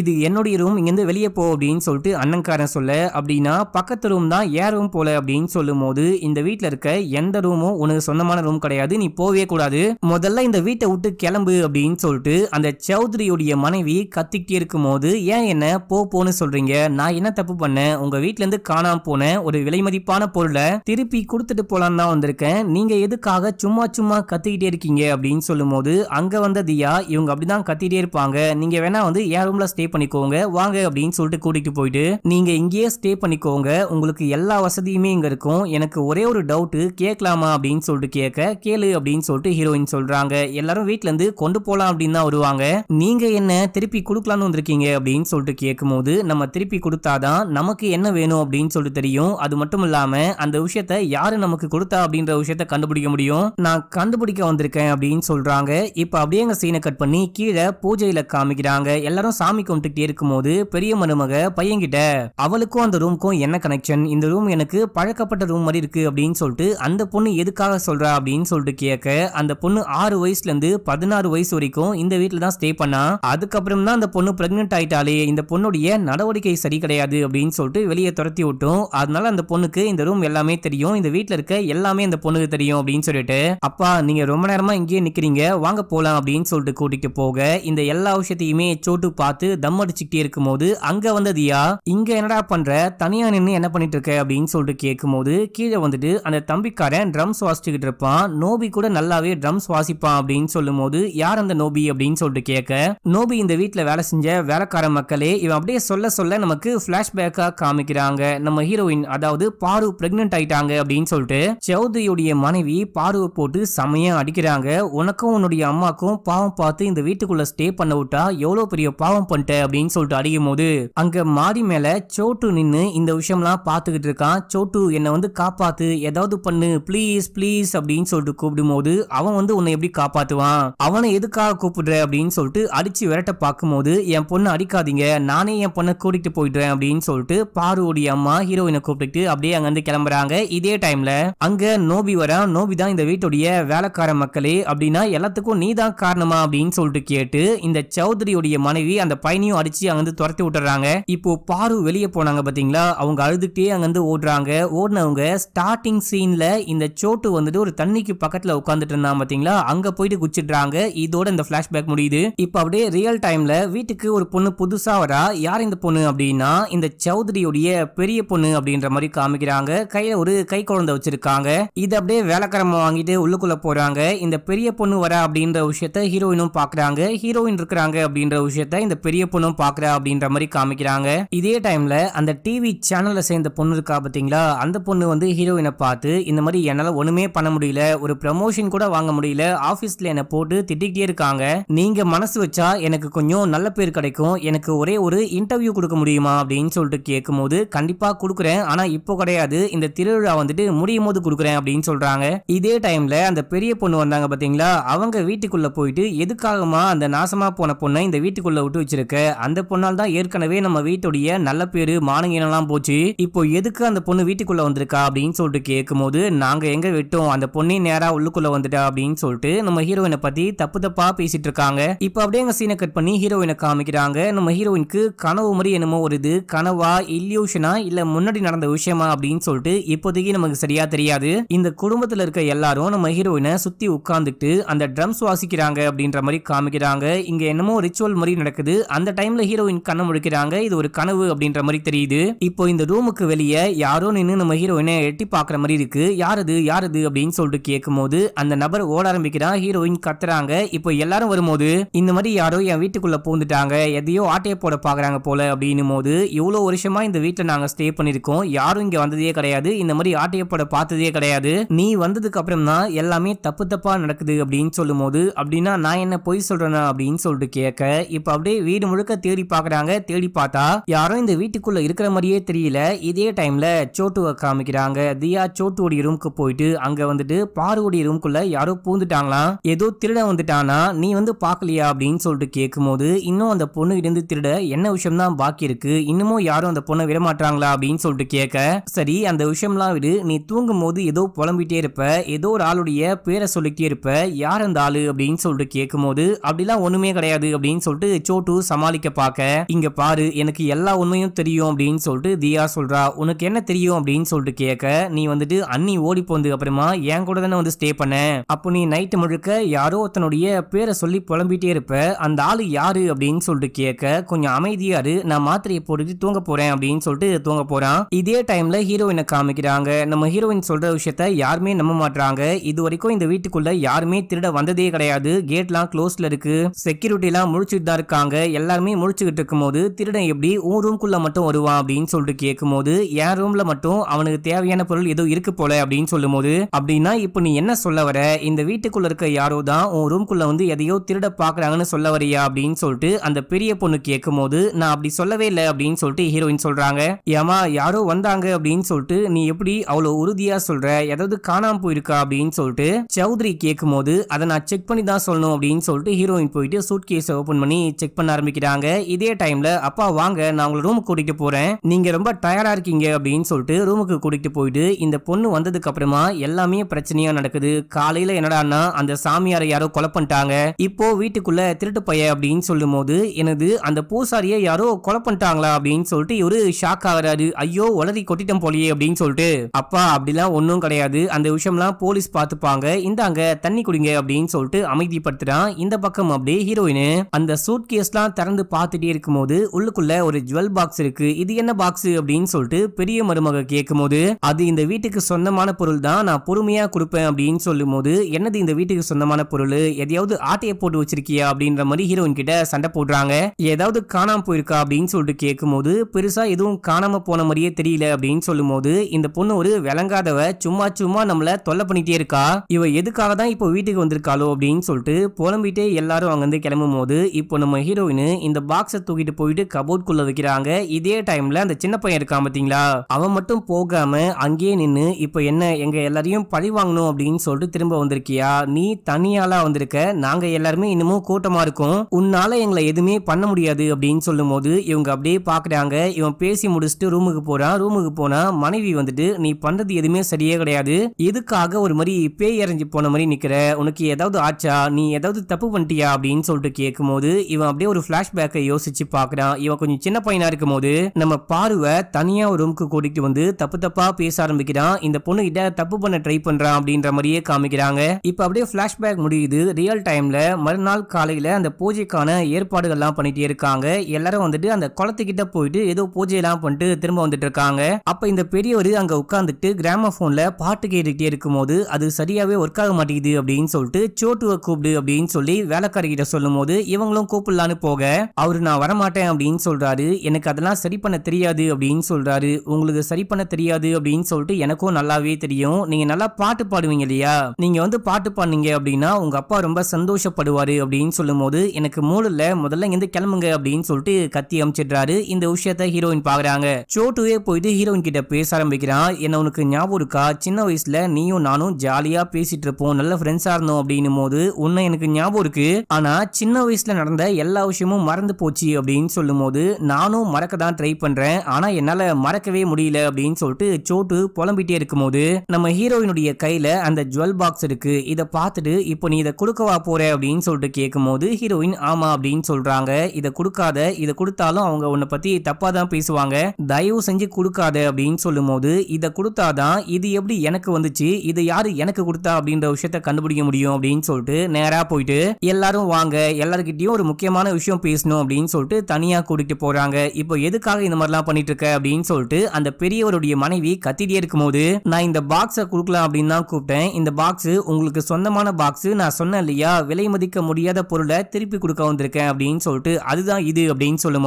இது என்னுடைய ரூம் இங்கிருந்து வெளியே போ அப்படின்னு சொல்லிட்டு அண்ணன்காரன் சொல்ல அப்படின்னா பக்கத்து ரூம் தான் ஏன் ரூம் போல அப்படின்னு சொல்லும் இந்த வீட்டில் இருக்க எந்த ரூமும் உனக்கு சொந்தமான ரூம் கிடையாது நீ போவே கூடாது முதல்ல இந்த வீட்டை விட்டு கிளம்பு அப்படின்னு சொல்லிட்டு அந்த சௌத்ரியுடைய மனைவி கத்தி திட்டிகிட்டே இருக்கும்போது ஏன் என்ன போ போன்னு சொல்றீங்க நான் என்ன தப்பு பண்ணேன் உங்க வீட்டிலேருந்து காணாம போன ஒரு விலை மதிப்பான பொருளை திருப்பி கொடுத்துட்டு போலான்னு தான் வந்திருக்கேன் நீங்க எதுக்காக சும்மா சும்மா கத்திக்கிட்டே இருக்கீங்க அப்படின்னு சொல்லும் போது அங்க வந்த தியா இவங்க அப்படிதான் கத்திட்டே இருப்பாங்க நீங்க வேணா வந்து ஏன் ரூம்ல ஸ்டே பண்ணிக்கோங்க வாங்க அப்படின்னு சொல்லிட்டு கூட்டிட்டு போயிட்டு நீங்க இங்கேயே ஸ்டே பண்ணிக்கோங்க உங்களுக்கு எல்லா வசதியுமே இங்க இருக்கும் எனக்கு ஒரே ஒரு டவுட்டு கேட்கலாமா அப்படின்னு சொல்லிட்டு கேட்க கேளு அப்படின்னு சொல்லிட்டு ஹீரோயின் சொல்றாங்க எல்லாரும் வீட்டுல இருந்து கொண்டு போலாம் அப்படின்னு தான் வருவாங்க நீங்க என்ன திருப்பி கொடுக்கலாம் உட்காந்து வந்திருக்கீங்க அப்படின்னு சொல்லிட்டு கேட்கும்போது நம்ம திருப்பி கொடுத்தாதான் நமக்கு என்ன வேணும் அப்படின்னு சொல்லிட்டு தெரியும் அது மட்டும் இல்லாம அந்த விஷயத்த யாரு நமக்கு கொடுத்தா அப்படின்ற விஷயத்த கண்டுபிடிக்க முடியும் நான் கண்டுபிடிக்க வந்திருக்கேன் அப்படின்னு சொல்றாங்க இப்ப அப்படியே சீனை கட் பண்ணி கீழே பூஜையில காமிக்கிறாங்க எல்லாரும் சாமி கும்பிட்டுட்டே இருக்கும்போது பெரிய மருமக பையன்கிட்ட அவளுக்கும் அந்த ரூமுக்கும் என்ன கனெக்ஷன் இந்த ரூம் எனக்கு பழக்கப்பட்ட ரூம் மாதிரி இருக்கு அப்படின்னு சொல்லிட்டு அந்த பொண்ணு எதுக்காக சொல்றா அப்படின்னு சொல்லிட்டு கேட்க அந்த பொண்ணு ஆறு வயசுல இருந்து பதினாறு வயசு வரைக்கும் இந்த வீட்டில் தான் ஸ்டே பண்ணா அதுக்கப்புறம் தான் அந்த பொண்ணு பொண்ணு ப்ரெக்னென்ட் ஆயிட்டாலே இந்த பொண்ணுடைய நடவடிக்கை சரி கிடையாது அப்படின்னு சொல்லிட்டு வெளியே துரத்தி விட்டோம் அதனால அந்த பொண்ணுக்கு இந்த ரூம் எல்லாமே தெரியும் இந்த வீட்டுல இருக்க எல்லாமே இந்த பொண்ணுக்கு தெரியும் அப்படின்னு சொல்லிட்டு அப்பா நீங்க ரொம்ப நேரமா இங்கேயே நிக்கிறீங்க வாங்க போலாம் அப்படின்னு சொல்லிட்டு கூட்டிட்டு போக இந்த எல்லா விஷயத்தையுமே சோட்டு பார்த்து தம் அடிச்சுக்கிட்டே இருக்கும் போது அங்க வந்ததியா இங்க என்னடா பண்ற தனியா நின்று என்ன பண்ணிட்டு இருக்க அப்படின்னு சொல்லிட்டு கேட்கும் போது கீழே வந்துட்டு அந்த தம்பிக்காரன் ட்ரம்ஸ் வாசிச்சுக்கிட்டு இருப்பான் நோபி கூட நல்லாவே ட்ரம்ஸ் வாசிப்பான் அப்படின்னு சொல்லும் போது யார் அந்த நோபி அப்படின்னு சொல்லிட்டு கேட்க நோபி இந்த வீட்டுல வேலை செஞ்ச வேலைக்கார மக்களே இவன் அப்படியே சொல்ல சொல்ல நமக்கு ஃப்ளாஷ்பேக்காக காமிக்கிறாங்க நம்ம ஹீரோயின் அதாவது பாரு பிரெக்னென்ட் ஆயிட்டாங்க அப்படின்னு சொல்லிட்டு சௌதரியுடைய மனைவி பாருவை போட்டு செமையா அடிக்கிறாங்க உனக்கும் உன்னுடைய அம்மாக்கும் பாவம் பார்த்து இந்த வீட்டுக்குள்ள ஸ்டே பண்ண விட்டா எவ்வளவு பெரிய பாவம் பண்ணிட்ட அப்படின்னு சொல்லிட்டு அடிக்கும் போது அங்க மாடி மேல சோட்டு நின்று இந்த விஷயம்லாம் பார்த்துக்கிட்டு இருக்கான் சோட்டு என்னை வந்து காப்பாத்து ஏதாவது பண்ணு ப்ளீஸ் ப்ளீஸ் அப்படின்னு சொல்லிட்டு கூப்பிடும் போது அவன் வந்து உன்னை எப்படி காப்பாத்துவான் அவனை எதுக்காக கூப்பிடுற அப்படின்னு சொல்லிட்டு அடிச்சு விரட்ட பார்க்கும்போது என் பொண்ணை அடிக்காதீங்க நானே என் பொண்ணை கூட்டிகிட்டு போயிடுறேன் அப்படின்னு சொல்லிட்டு பாருடைய அம்மா ஹீரோயினை கூப்பிட்டு அப்படியே அங்கேருந்து கிளம்புறாங்க இதே டைமில் அங்கே நோபி வர நோபி தான் இந்த வீட்டுடைய வேலைக்கார மக்களே அப்படின்னா எல்லாத்துக்கும் நீ தான் காரணமா அப்படின்னு சொல்லிட்டு கேட்டு இந்த சௌத்ரியுடைய மனைவி அந்த பையனையும் அடிச்சு அங்கேருந்து துரத்தி விட்டுறாங்க இப்போ பாரு வெளியே போனாங்க பார்த்தீங்களா அவங்க அழுதுகிட்டே அங்கேருந்து ஓடுறாங்க ஓடினவங்க ஸ்டார்டிங் சீனில் இந்த சோட்டு வந்துட்டு ஒரு தண்ணிக்கு பக்கத்தில் உட்காந்துட்டு இருந்தான் பார்த்தீங்களா அங்கே போயிட்டு குச்சிடுறாங்க இதோட இந்த ஃப்ளாஷ்பேக் முடியுது இப்போ அப்படியே ரியல் டைமில் வீட்டு வீட்டுக்கு ஒரு பொண்ணு புதுசாக வரா யார் இந்த பொண்ணு அப்படின்னா இந்த சௌத்ரியுடைய பெரிய பொண்ணு அப்படின்ற மாதிரி காமிக்கிறாங்க கையில ஒரு கை குழந்தை வச்சிருக்காங்க இது அப்படியே வேலைக்கிழமை வாங்கிட்டு உள்ளுக்குள்ள போறாங்க இந்த பெரிய பொண்ணு வரா அப்படின்ற விஷயத்த ஹீரோயினும் பாக்குறாங்க ஹீரோயின் இருக்கிறாங்க அப்படின்ற விஷயத்த இந்த பெரிய பொண்ணும் பாக்குறா அப்படின்ற மாதிரி காமிக்கிறாங்க இதே டைம்ல அந்த டிவி சேனல்ல சேர்ந்த பொண்ணு இருக்கா பாத்தீங்களா அந்த பொண்ணு வந்து ஹீரோயினை பார்த்து இந்த மாதிரி என்னால ஒண்ணுமே பண்ண முடியல ஒரு ப்ரமோஷன் கூட வாங்க முடியல ஆபீஸ்ல என்ன போட்டு திட்டிக்கிட்டே இருக்காங்க நீங்க மனசு வச்சா எனக்கு கொஞ்சம் நல்ல பேர் கிடைக்கும் எனக்கு ஒரே ஒரு இன்டர்வியூ கொடுக்க முடியுமா அப்படின்னு சொல்லிட்டு கேட்கும்போது கண்டிப்பாக கொடுக்குறேன் ஆனால் இப்போ கிடையாது இந்த திருவிழா வந்துட்டு முடியும் போது கொடுக்குறேன் அப்படின்னு சொல்கிறாங்க இதே டைமில் அந்த பெரிய பொண்ணு வந்தாங்க பார்த்தீங்களா அவங்க வீட்டுக்குள்ளே போயிட்டு எதுக்காகமா அந்த நாசமாக போன பொண்ணை இந்த வீட்டுக்குள்ளே விட்டு வச்சிருக்க அந்த பொண்ணால் தான் ஏற்கனவே நம்ம வீட்டுடைய நல்ல பேர் மானங்கினெல்லாம் போச்சு இப்போ எதுக்கு அந்த பொண்ணு வீட்டுக்குள்ளே வந்திருக்கா அப்படின்னு சொல்லிட்டு கேட்கும்போது நாங்கள் எங்கே விட்டோம் அந்த பொண்ணே நேராக உள்ளுக்குள்ளே வந்துட்டா அப்படின்னு சொல்லிட்டு நம்ம ஹீரோயினை பற்றி தப்பு தப்பாக பேசிட்டு இருக்காங்க இப்போ அப்படியே எங்கள் சீனை கட் பண்ணி ஹீரோயினை காமிக்கிறாங்க நம்ம ஹீரோயினுக்கு கனவு மாதிரி என்னமோ ஒரு இது கனவா இல்யூஷனா இல்ல முன்னாடி நடந்த விஷயமா அப்படின்னு சொல்லிட்டு இப்போதைக்கு நமக்கு சரியா தெரியாது இந்த குடும்பத்துல இருக்க எல்லாரும் நம்ம ஹீரோயினை சுத்தி உட்கார்ந்துட்டு அந்த ட்ரம்ஸ் வாசிக்கிறாங்க அப்படின்ற மாதிரி காமிக்கிறாங்க இங்க என்னமோ ரிச்சுவல் மாதிரி நடக்குது அந்த டைம்ல ஹீரோயின் கண்ணை முழிக்கிறாங்க இது ஒரு கனவு அப்படின்ற மாதிரி தெரியுது இப்போ இந்த ரூமுக்கு வெளியே யாரோ நின்று நம்ம ஹீரோயினை எட்டி பாக்குற மாதிரி இருக்கு யாரது யாரது அப்படின்னு சொல்லிட்டு கேட்கும் போது அந்த நபர் ஓட ஆரம்பிக்கிறான் ஹீரோயின் கத்துறாங்க இப்போ எல்லாரும் வரும்போது இந்த மாதிரி யாரோ என் வீட்டுக்குள்ள பூந்துட்டாங்க இருக்காங்க எதையோ ஆட்டையை போட பார்க்குறாங்க போல அப்படின்னும் போது இவ்வளோ வருஷமா இந்த வீட்டில் நாங்கள் ஸ்டே பண்ணியிருக்கோம் யாரும் இங்கே வந்ததே கிடையாது இந்த மாதிரி ஆட்டையை போட பார்த்ததே கிடையாது நீ வந்ததுக்கு அப்புறம் தான் எல்லாமே தப்பு தப்பா நடக்குது அப்படின்னு சொல்லும் போது அப்படின்னா நான் என்ன பொய் சொல்றேன்னா அப்படின்னு சொல்லிட்டு கேட்க இப்போ அப்படியே வீடு முழுக்க தேடி பார்க்குறாங்க தேடி பார்த்தா யாரும் இந்த வீட்டுக்குள்ள இருக்கிற மாதிரியே தெரியல இதே டைம்ல சோட்டுவை காமிக்கிறாங்க தியா சோட்டுவோடைய ரூமுக்கு போயிட்டு அங்க வந்துட்டு பாருவோடைய ரூம்குள்ள யாரோ பூந்துட்டாங்களா ஏதோ திருட வந்துட்டானா நீ வந்து பார்க்கலையா அப்படின்னு சொல்லிட்டு கேட்கும்போது இன்னும் இன்னும் அந்த இருந்து திருட என்ன விஷயம் தான் பாக்கி இருக்கு இன்னமும் யாரும் அந்த பொண்ணை விடமாட்டாங்களா அப்படின்னு சொல்லிட்டு கேட்க சரி அந்த விஷயம்லாம் விடு நீ தூங்கும் போது ஏதோ புலம்பிட்டே இருப்ப ஏதோ ஒரு ஆளுடைய பேரை சொல்லிக்கிட்டே இருப்ப யார் அந்த ஆளு அப்படின்னு சொல்லிட்டு கேட்கும் போது அப்படிலாம் ஒண்ணுமே கிடையாது அப்படின்னு சொல்லிட்டு சோட்டு சமாளிக்க பார்க்க இங்க பாரு எனக்கு எல்லா உண்மையும் தெரியும் அப்படின்னு சொல்லிட்டு தியா சொல்றா உனக்கு என்ன தெரியும் அப்படின்னு சொல்லிட்டு கேட்க நீ வந்துட்டு அண்ணி ஓடி போந்து அப்புறமா என் கூட தானே வந்து ஸ்டே பண்ண அப்போ நீ நைட்டு முழுக்க யாரோ ஒருத்தனுடைய பேரை சொல்லி புலம்பிட்டே இருப்ப அந்த ஆளு யாரு அப்படின்னு அப்படின்னு சொல்லிட்டு கேட்க கொஞ்சம் அமைதியாரு நான் மாத்திரையை போட்டுட்டு தூங்க போறேன் அப்படின்னு சொல்லிட்டு தூங்க போறான் இதே டைம்ல ஹீரோயினை காமிக்கிறாங்க நம்ம ஹீரோயின் சொல்ற விஷயத்த யாருமே நம்ப மாட்டாங்க இது வரைக்கும் இந்த வீட்டுக்குள்ள யாருமே திருட வந்ததே கிடையாது கேட்லாம் க்ளோஸ்ல இருக்கு செக்யூரிட்டி எல்லாம் முழிச்சுட்டு தான் இருக்காங்க எல்லாருமே முழிச்சுக்கிட்டு இருக்கும்போது திருடன் எப்படி உன் ரூம்குள்ள மட்டும் வருவான் அப்படின்னு சொல்லிட்டு கேட்கும்போது என் ரூம்ல மட்டும் அவனுக்கு தேவையான பொருள் ஏதோ இருக்கு போல அப்படின்னு சொல்லும் போது அப்படின்னா இப்போ நீ என்ன சொல்ல வர இந்த வீட்டுக்குள்ள இருக்க யாரோ தான் உன் ரூம்குள்ள வந்து எதையோ திருட பாக்குறாங்கன்னு சொல்ல வரியா அப்படின்னு சொல்லிட்டு அந்த பெரிய பொண்ணு கேட்கும் போது நான் அப்படி சொல்லவே இல்லை அப்படின்னு சொல்லிட்டு ஹீரோயின் சொல்றாங்க ஏமா யாரோ வந்தாங்க அப்படின்னு சொல்லிட்டு நீ எப்படி அவ்வளவு உறுதியா சொல்ற ஏதாவது காணாம போயிருக்கா அப்படின்னு சொல்லிட்டு சௌத்ரி கேட்கும் போது அதை நான் செக் பண்ணி தான் சொல்லணும் அப்படின்னு சொல்லிட்டு ஹீரோயின் போயிட்டு சூட் கேஸ் ஓபன் பண்ணி செக் பண்ண ஆரம்பிக்கிறாங்க இதே டைம்ல அப்பா வாங்க நான் உங்களை ரூமுக்கு கூட்டிட்டு போறேன் நீங்க ரொம்ப டயர்டா இருக்கீங்க அப்படின்னு சொல்லிட்டு ரூமுக்கு கூட்டிட்டு போயிட்டு இந்த பொண்ணு வந்ததுக்கு அப்புறமா எல்லாமே பிரச்சனையா நடக்குது காலையில என்னடா அந்த சாமியாரை யாரோ கொலை பண்ணிட்டாங்க இப்போ வீட்டுக்குள்ள திருட்டு பைய அப்படின்னு சொல்லும் போது போது எனது அந்த பூசாரியை யாரோ கொலை பண்ணிட்டாங்களா அப்படின்னு சொல்லிட்டு இவரு ஷாக் ஆகிறாரு ஐயோ உளறி கொட்டிட்டம் போலியே அப்படின்னு சொல்லிட்டு அப்பா அப்படிலாம் ஒன்றும் கிடையாது அந்த விஷயம்லாம் போலீஸ் பார்த்துப்பாங்க இந்தாங்க தண்ணி குடிங்க அப்படின்னு சொல்லிட்டு அமைதிப்படுத்துறான் இந்த பக்கம் அப்படியே ஹீரோயின் அந்த சூட் கேஸ்லாம் திறந்து பார்த்துட்டே இருக்கும்போது உள்ளுக்குள்ள ஒரு ஜுவல் பாக்ஸ் இருக்கு இது என்ன பாக்ஸ் அப்படின்னு சொல்லிட்டு பெரிய மருமக கேட்கும் போது அது இந்த வீட்டுக்கு சொந்தமான பொருள் தான் நான் பொறுமையா கொடுப்பேன் அப்படின்னு சொல்லும் போது என்னது இந்த வீட்டுக்கு சொந்தமான பொருள் எதையாவது ஆட்டையை போட்டு வச்சிருக்கியா அப்படின்ற மாதிரி ஹீரோயின் கிட்ட சண்டை போடுறாங்க ஏதாவது காணாம போயிருக்கா அப்படின்னு சொல்லிட்டு போது பெருசா எதுவும் காணாம போன மாதிரியே தெரியல அப்படின்னு சொல்லும் போது இந்த பொண்ணு ஒரு விளங்காதவ சும்மா சும்மா நம்மள தொல்லை பண்ணிட்டே இருக்கா இவ எதுக்காக தான் இப்போ வீட்டுக்கு வந்திருக்காளோ அப்படின்னு சொல்லிட்டு புலம்பிட்டே எல்லாரும் அங்கிருந்து கிளம்பும் போது இப்போ நம்ம ஹீரோயின் இந்த பாக்ஸை தூக்கிட்டு போயிட்டு கபோர்ட்குள்ள வைக்கிறாங்க இதே டைம்ல அந்த சின்ன பையன் இருக்கா பாத்தீங்களா அவன் மட்டும் போகாம அங்கேயே நின்று இப்போ என்ன எங்க எல்லாரையும் பழி வாங்கணும் அப்படின்னு சொல்லிட்டு திரும்ப வந்திருக்கியா நீ தனியாலா வந்திருக்க நாங்க எல்லாருமே இன்னமும் கூட்டமா இருக்கும் உன்னால எங்களை எதுவுமே பண்ண முடியாது அப்படின்னு சொல்லும்போது இவங்க அப்படியே பார்க்குறாங்க இவன் பேசி முடிச்சுட்டு ரூமுக்கு போறான் ரூமுக்கு போனா மனைவி வந்துட்டு நீ பண்றது எதுவுமே சரியே கிடையாது எதுக்காக ஒரு மாதிரி பேய் இறஞ்சி போன மாதிரி நிக்கிற உனக்கு ஏதாவது ஆச்சா நீ ஏதாவது தப்பு பண்ணிட்டியா அப்படின்னு சொல்லிட்டு கேட்கும்போது இவன் அப்படியே ஒரு பிளாஷ்பேக்கை யோசிச்சு பாக்குறான் இவன் கொஞ்சம் சின்ன பையனா இருக்கும் போது நம்ம பார்வை தனியா ஒரு ரூமுக்கு கூட்டிட்டு வந்து தப்பு தப்பாக பேச ஆரம்பிக்கிறான் இந்த பொண்ணு கிட்ட தப்பு பண்ண ட்ரை பண்றான் அப்படின்ற மாதிரியே காமிக்கிறாங்க இப்ப அப்படியே பிளாஷ்பேக் முடியுது ரியல் டைமில் மறுநாள் காலையில் அந்த பூஜைக்கான ஏற்பாடு ஏற்பாடுகள்லாம் பண்ணிட்டே இருக்காங்க எல்லாரும் வந்துட்டு அந்த குளத்துக்கிட்ட போயிட்டு ஏதோ எல்லாம் பண்ணிட்டு திரும்ப வந்துட்டு இருக்காங்க அப்ப இந்த பெரியவர் அங்க உட்காந்துட்டு கிராம போன்ல பாட்டு கேட்டுக்கிட்டே இருக்கும்போது அது சரியாவே ஒர்க் ஆக மாட்டேங்குது அப்படின்னு சொல்லிட்டு சோட்டுவை கூப்பிடு அப்படின்னு சொல்லி வேலைக்காரிகிட்ட சொல்லும் போது இவங்களும் கூப்பிடலான்னு போக அவரு நான் வரமாட்டேன் அப்படின்னு சொல்றாரு எனக்கு அதெல்லாம் சரி பண்ண தெரியாது அப்படின்னு சொல்றாரு உங்களுக்கு சரி பண்ண தெரியாது அப்படின்னு சொல்லிட்டு எனக்கும் நல்லாவே தெரியும் நீங்க நல்லா பாட்டு பாடுவீங்க இல்லையா நீங்க வந்து பாட்டு பாடுனீங்க அப்படின்னா உங்க அப்பா ரொம்ப சந்தோஷப்படுவாரு அப்படின்னு சொல்லும் போது எனக்கு மூணுல முதல்ல இங்கிருந்து கிளம்புங்க அப்படின்னு சொல்லிட்டு கத்தி அமைச்சிடுறாரு இந்த விஷயத்த ஹீரோயின் பாக்குறாங்க சோட்டுவே போயிட்டு ஹீரோயின் கிட்ட பேச ஆரம்பிக்கிறான் என்ன உனக்கு ஞாபகம் இருக்கா சின்ன வயசுல நீயும் நானும் ஜாலியா பேசிட்டு இருப்போம் நல்ல ஃப்ரெண்ட்ஸா இருந்தோம் அப்படின்னு போது உன்னை எனக்கு ஞாபகம் இருக்கு ஆனா சின்ன வயசுல நடந்த எல்லா விஷயமும் மறந்து போச்சு அப்படின்னு சொல்லும் போது நானும் மறக்க தான் ட்ரை பண்றேன் ஆனா என்னால மறக்கவே முடியல அப்படின்னு சொல்லிட்டு சோட்டு புலம்பிட்டே இருக்கும் போது நம்ம ஹீரோயினுடைய கையில அந்த ஜுவல் பாக்ஸ் இருக்கு இதை பார்த்துட்டு இப்போ நீ இதை கொடுக்கவா போற அப்படின்னு சொல்லிட்டு கேட்கும் போது ஹீரோயின் ஆமா அப்படின்னு சொல்றாங்க இதை கொடுக்காத இதை கொடுத்தாலும் அவங்க உன்னை பத்தி தப்பா தான் பேசுவாங்க தயவு செஞ்சு கொடுக்காத அப்படின்னு சொல்லும் போது இதை கொடுத்தாதான் இது எப்படி எனக்கு வந்துச்சு இது யாரு எனக்கு கொடுத்தா அப்படின்ற விஷயத்த கண்டுபிடிக்க முடியும் அப்படின்னு சொல்லிட்டு நேரா போயிட்டு எல்லாரும் வாங்க எல்லாருக்கிட்டையும் ஒரு முக்கியமான விஷயம் பேசணும் அப்படின்னு சொல்லிட்டு தனியா கூட்டிகிட்டு போறாங்க இப்போ எதுக்காக இந்த மாதிரிலாம் பண்ணிட்டு இருக்க அப்படின்னு சொல்லிட்டு அந்த பெரியவருடைய மனைவி கத்திட்டே இருக்கும்போது நான் இந்த பாக்ஸை கொடுக்கலாம் அப்படின்னு தான் கூப்பிட்டேன் இந்த பாக்ஸ் உங்களுக்கு சொந்தமான பாக்ஸ் நான் சொன்னேன் இல்லையா விலை மதிக்க முடியாத பொருளை திருப்பி கொடுக்க வந்திருக்கேன் அப்படின்னு அப்படின்னு சொல்லிட்டு அதுதான் இது அப்படின்னு சொல்லும்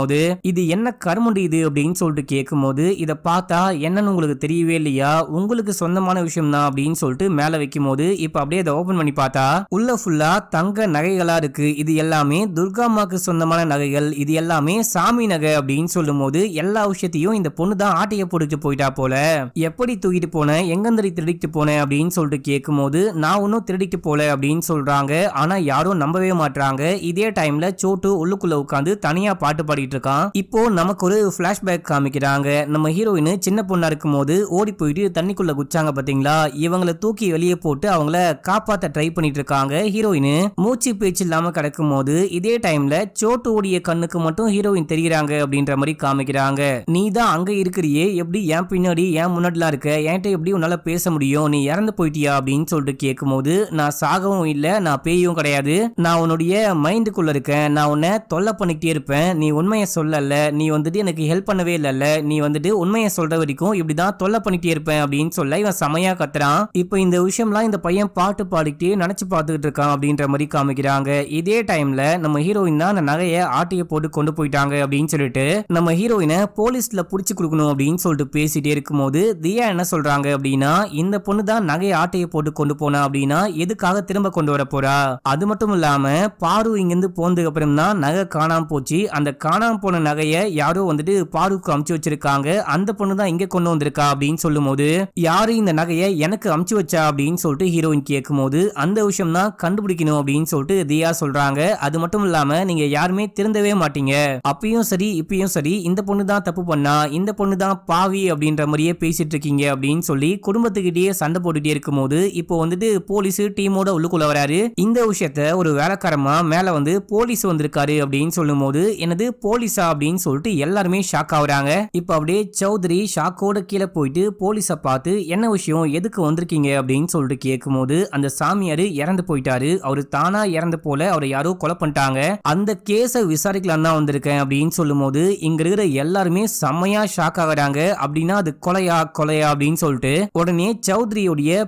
இது என்ன கருமுண்டு இது அப்படின்னு சொல்லிட்டு கேட்கும் போது இதை பார்த்தா என்னன்னு உங்களுக்கு தெரியவே இல்லையா உங்களுக்கு சொந்தமான விஷயம் தான் அப்படின்னு சொல்லிட்டு மேல வைக்கும் போது இப்ப அப்படியே அதை ஓபன் பண்ணி பார்த்தா உள்ள ஃபுல்லா தங்க நகைகளா இருக்கு இது எல்லாமே துர்கா அம்மாக்கு சொந்தமான நகைகள் இது எல்லாமே சாமி நகை அப்படின்னு சொல்லும் போது எல்லா விஷயத்தையும் இந்த பொண்ணு தான் ஆட்டைய போட்டுட்டு போயிட்டா போல எப்படி தூக்கிட்டு போனேன் எங்கந்தரி திருடிட்டு போனேன் அப்படின்னு சொல்லிட்டு கேட்கும்போது நான் ஒன்னும் திருடிட்டு போல அப்படின்னு சொல்றாங்க ஆனா யாரும் நம்பவே மாட்டாங்க இதே டைம்ல சோட் போட்டு உள்ளுக்குள்ள உட்காந்து தனியா பாட்டு பாடிட்டு இருக்கான் இப்போ நமக்கு ஒரு பிளாஷ்பேக் காமிக்கிறாங்க நம்ம ஹீரோயின் சின்ன பொண்ணா இருக்கும் போது ஓடி போயிட்டு தண்ணிக்குள்ள குச்சாங்க பாத்தீங்களா இவங்களை தூக்கி வெளியே போட்டு அவங்கள காப்பாத்த ட்ரை பண்ணிட்டு இருக்காங்க ஹீரோயின் மூச்சு பேச்சு இல்லாம கிடக்கும் போது இதே டைம்ல சோட்டு ஓடிய கண்ணுக்கு மட்டும் ஹீரோயின் தெரியறாங்க அப்படின்ற மாதிரி காமிக்கிறாங்க நீ தான் அங்க இருக்கிறியே எப்படி என் பின்னாடி என் முன்னாடிலாம் இருக்க என்கிட்ட எப்படி உன்னால பேச முடியும் நீ இறந்து போயிட்டியா அப்படின்னு சொல்லிட்டு கேட்கும் போது நான் சாகவும் இல்லை நான் பேயும் கிடையாது நான் உன்னுடைய மைண்டுக்குள்ள இருக்கேன் நான் நான் உன்னை தொல்லை பண்ணிக்கிட்டே இருப்பேன் நீ உண்மையை சொல்லல நீ வந்துட்டு எனக்கு ஹெல்ப் பண்ணவே இல்லைல்ல நீ வந்துட்டு உண்மையை சொல்ற வரைக்கும் இப்படி தான் தொல்லை பண்ணிக்கிட்டே இருப்பேன் அப்படின்னு சொல்ல இவன் செமையா கத்துறான் இப்போ இந்த விஷயம்லாம் இந்த பையன் பாட்டு பாடிக்கிட்டே நினச்சி பார்த்துக்கிட்டு இருக்கான் அப்படின்ற மாதிரி காமிக்கிறாங்க இதே டைம்ல நம்ம ஹீரோயின் தான் அந்த நகையை ஆட்டையை போட்டு கொண்டு போயிட்டாங்க அப்படின்னு சொல்லிட்டு நம்ம ஹீரோயினை போலீஸ்ல புடிச்சு கொடுக்கணும் அப்படின்னு சொல்லிட்டு பேசிட்டே இருக்கும்போது தியா என்ன சொல்றாங்க அப்படின்னா இந்த பொண்ணு தான் நகையை ஆட்டையை போட்டு கொண்டு போனா அப்படின்னா எதுக்காக திரும்ப கொண்டு வர போறா அது மட்டும் இல்லாம பாரு இங்கிருந்து போனதுக்கு அப்புறம் பார்த்தோம்னா நகை காணாமல் போச்சு அந்த காணாமல் போன நகையை யாரோ வந்துட்டு பாருக்கு அமுச்சு வச்சிருக்காங்க அந்த பொண்ணு தான் இங்கே கொண்டு வந்திருக்கா அப்படின்னு சொல்லும் போது யாரு இந்த நகையை எனக்கு அமுச்சு வச்சா அப்படின்னு சொல்லிட்டு ஹீரோயின் கேட்கும் போது அந்த விஷயம் தான் கண்டுபிடிக்கணும் அப்படின்னு சொல்லிட்டு தியா சொல்றாங்க அது மட்டும் இல்லாம நீங்க யாருமே திருந்தவே மாட்டீங்க அப்பயும் சரி இப்பயும் சரி இந்த பொண்ணு தான் தப்பு பண்ணா இந்த பொண்ணு தான் பாவி அப்படின்ற மாதிரியே பேசிட்டு இருக்கீங்க அப்படின்னு சொல்லி குடும்பத்துக்கிட்டேயே சண்டை போட்டுட்டே இருக்கும் போது இப்போ வந்துட்டு போலீஸ் டீமோட உள்ளுக்குள்ள வராரு இந்த விஷயத்த ஒரு வேலைக்காரமா மேல வந்து போலீஸ் வந்து இருக்காரு அப்படின்னு சொல்லும் போது எனது போலீஸா அப்படின்னு சொல்லிட்டு எல்லாருமே ஷாக் ஆகுறாங்க இப்ப அப்படியே சௌத்ரி ஷாக்கோட கீழே போயிட்டு போலீஸை பார்த்து என்ன விஷயம் எதுக்கு வந்திருக்கீங்க அப்படின்னு சொல்லிட்டு கேட்கும் போது அந்த சாமியாரு இறந்து போயிட்டாரு அவரு தானா இறந்து போல அவரை யாரோ கொலை பண்ணிட்டாங்க அந்த கேஸை விசாரிக்கலாம் தான் வந்திருக்கேன் அப்படின்னு சொல்லும் போது இங்க இருக்கிற எல்லாருமே செம்மையா ஷாக் ஆகுறாங்க அப்படின்னா அது கொலையா கொலையா அப்படின்னு சொல்லிட்டு உடனே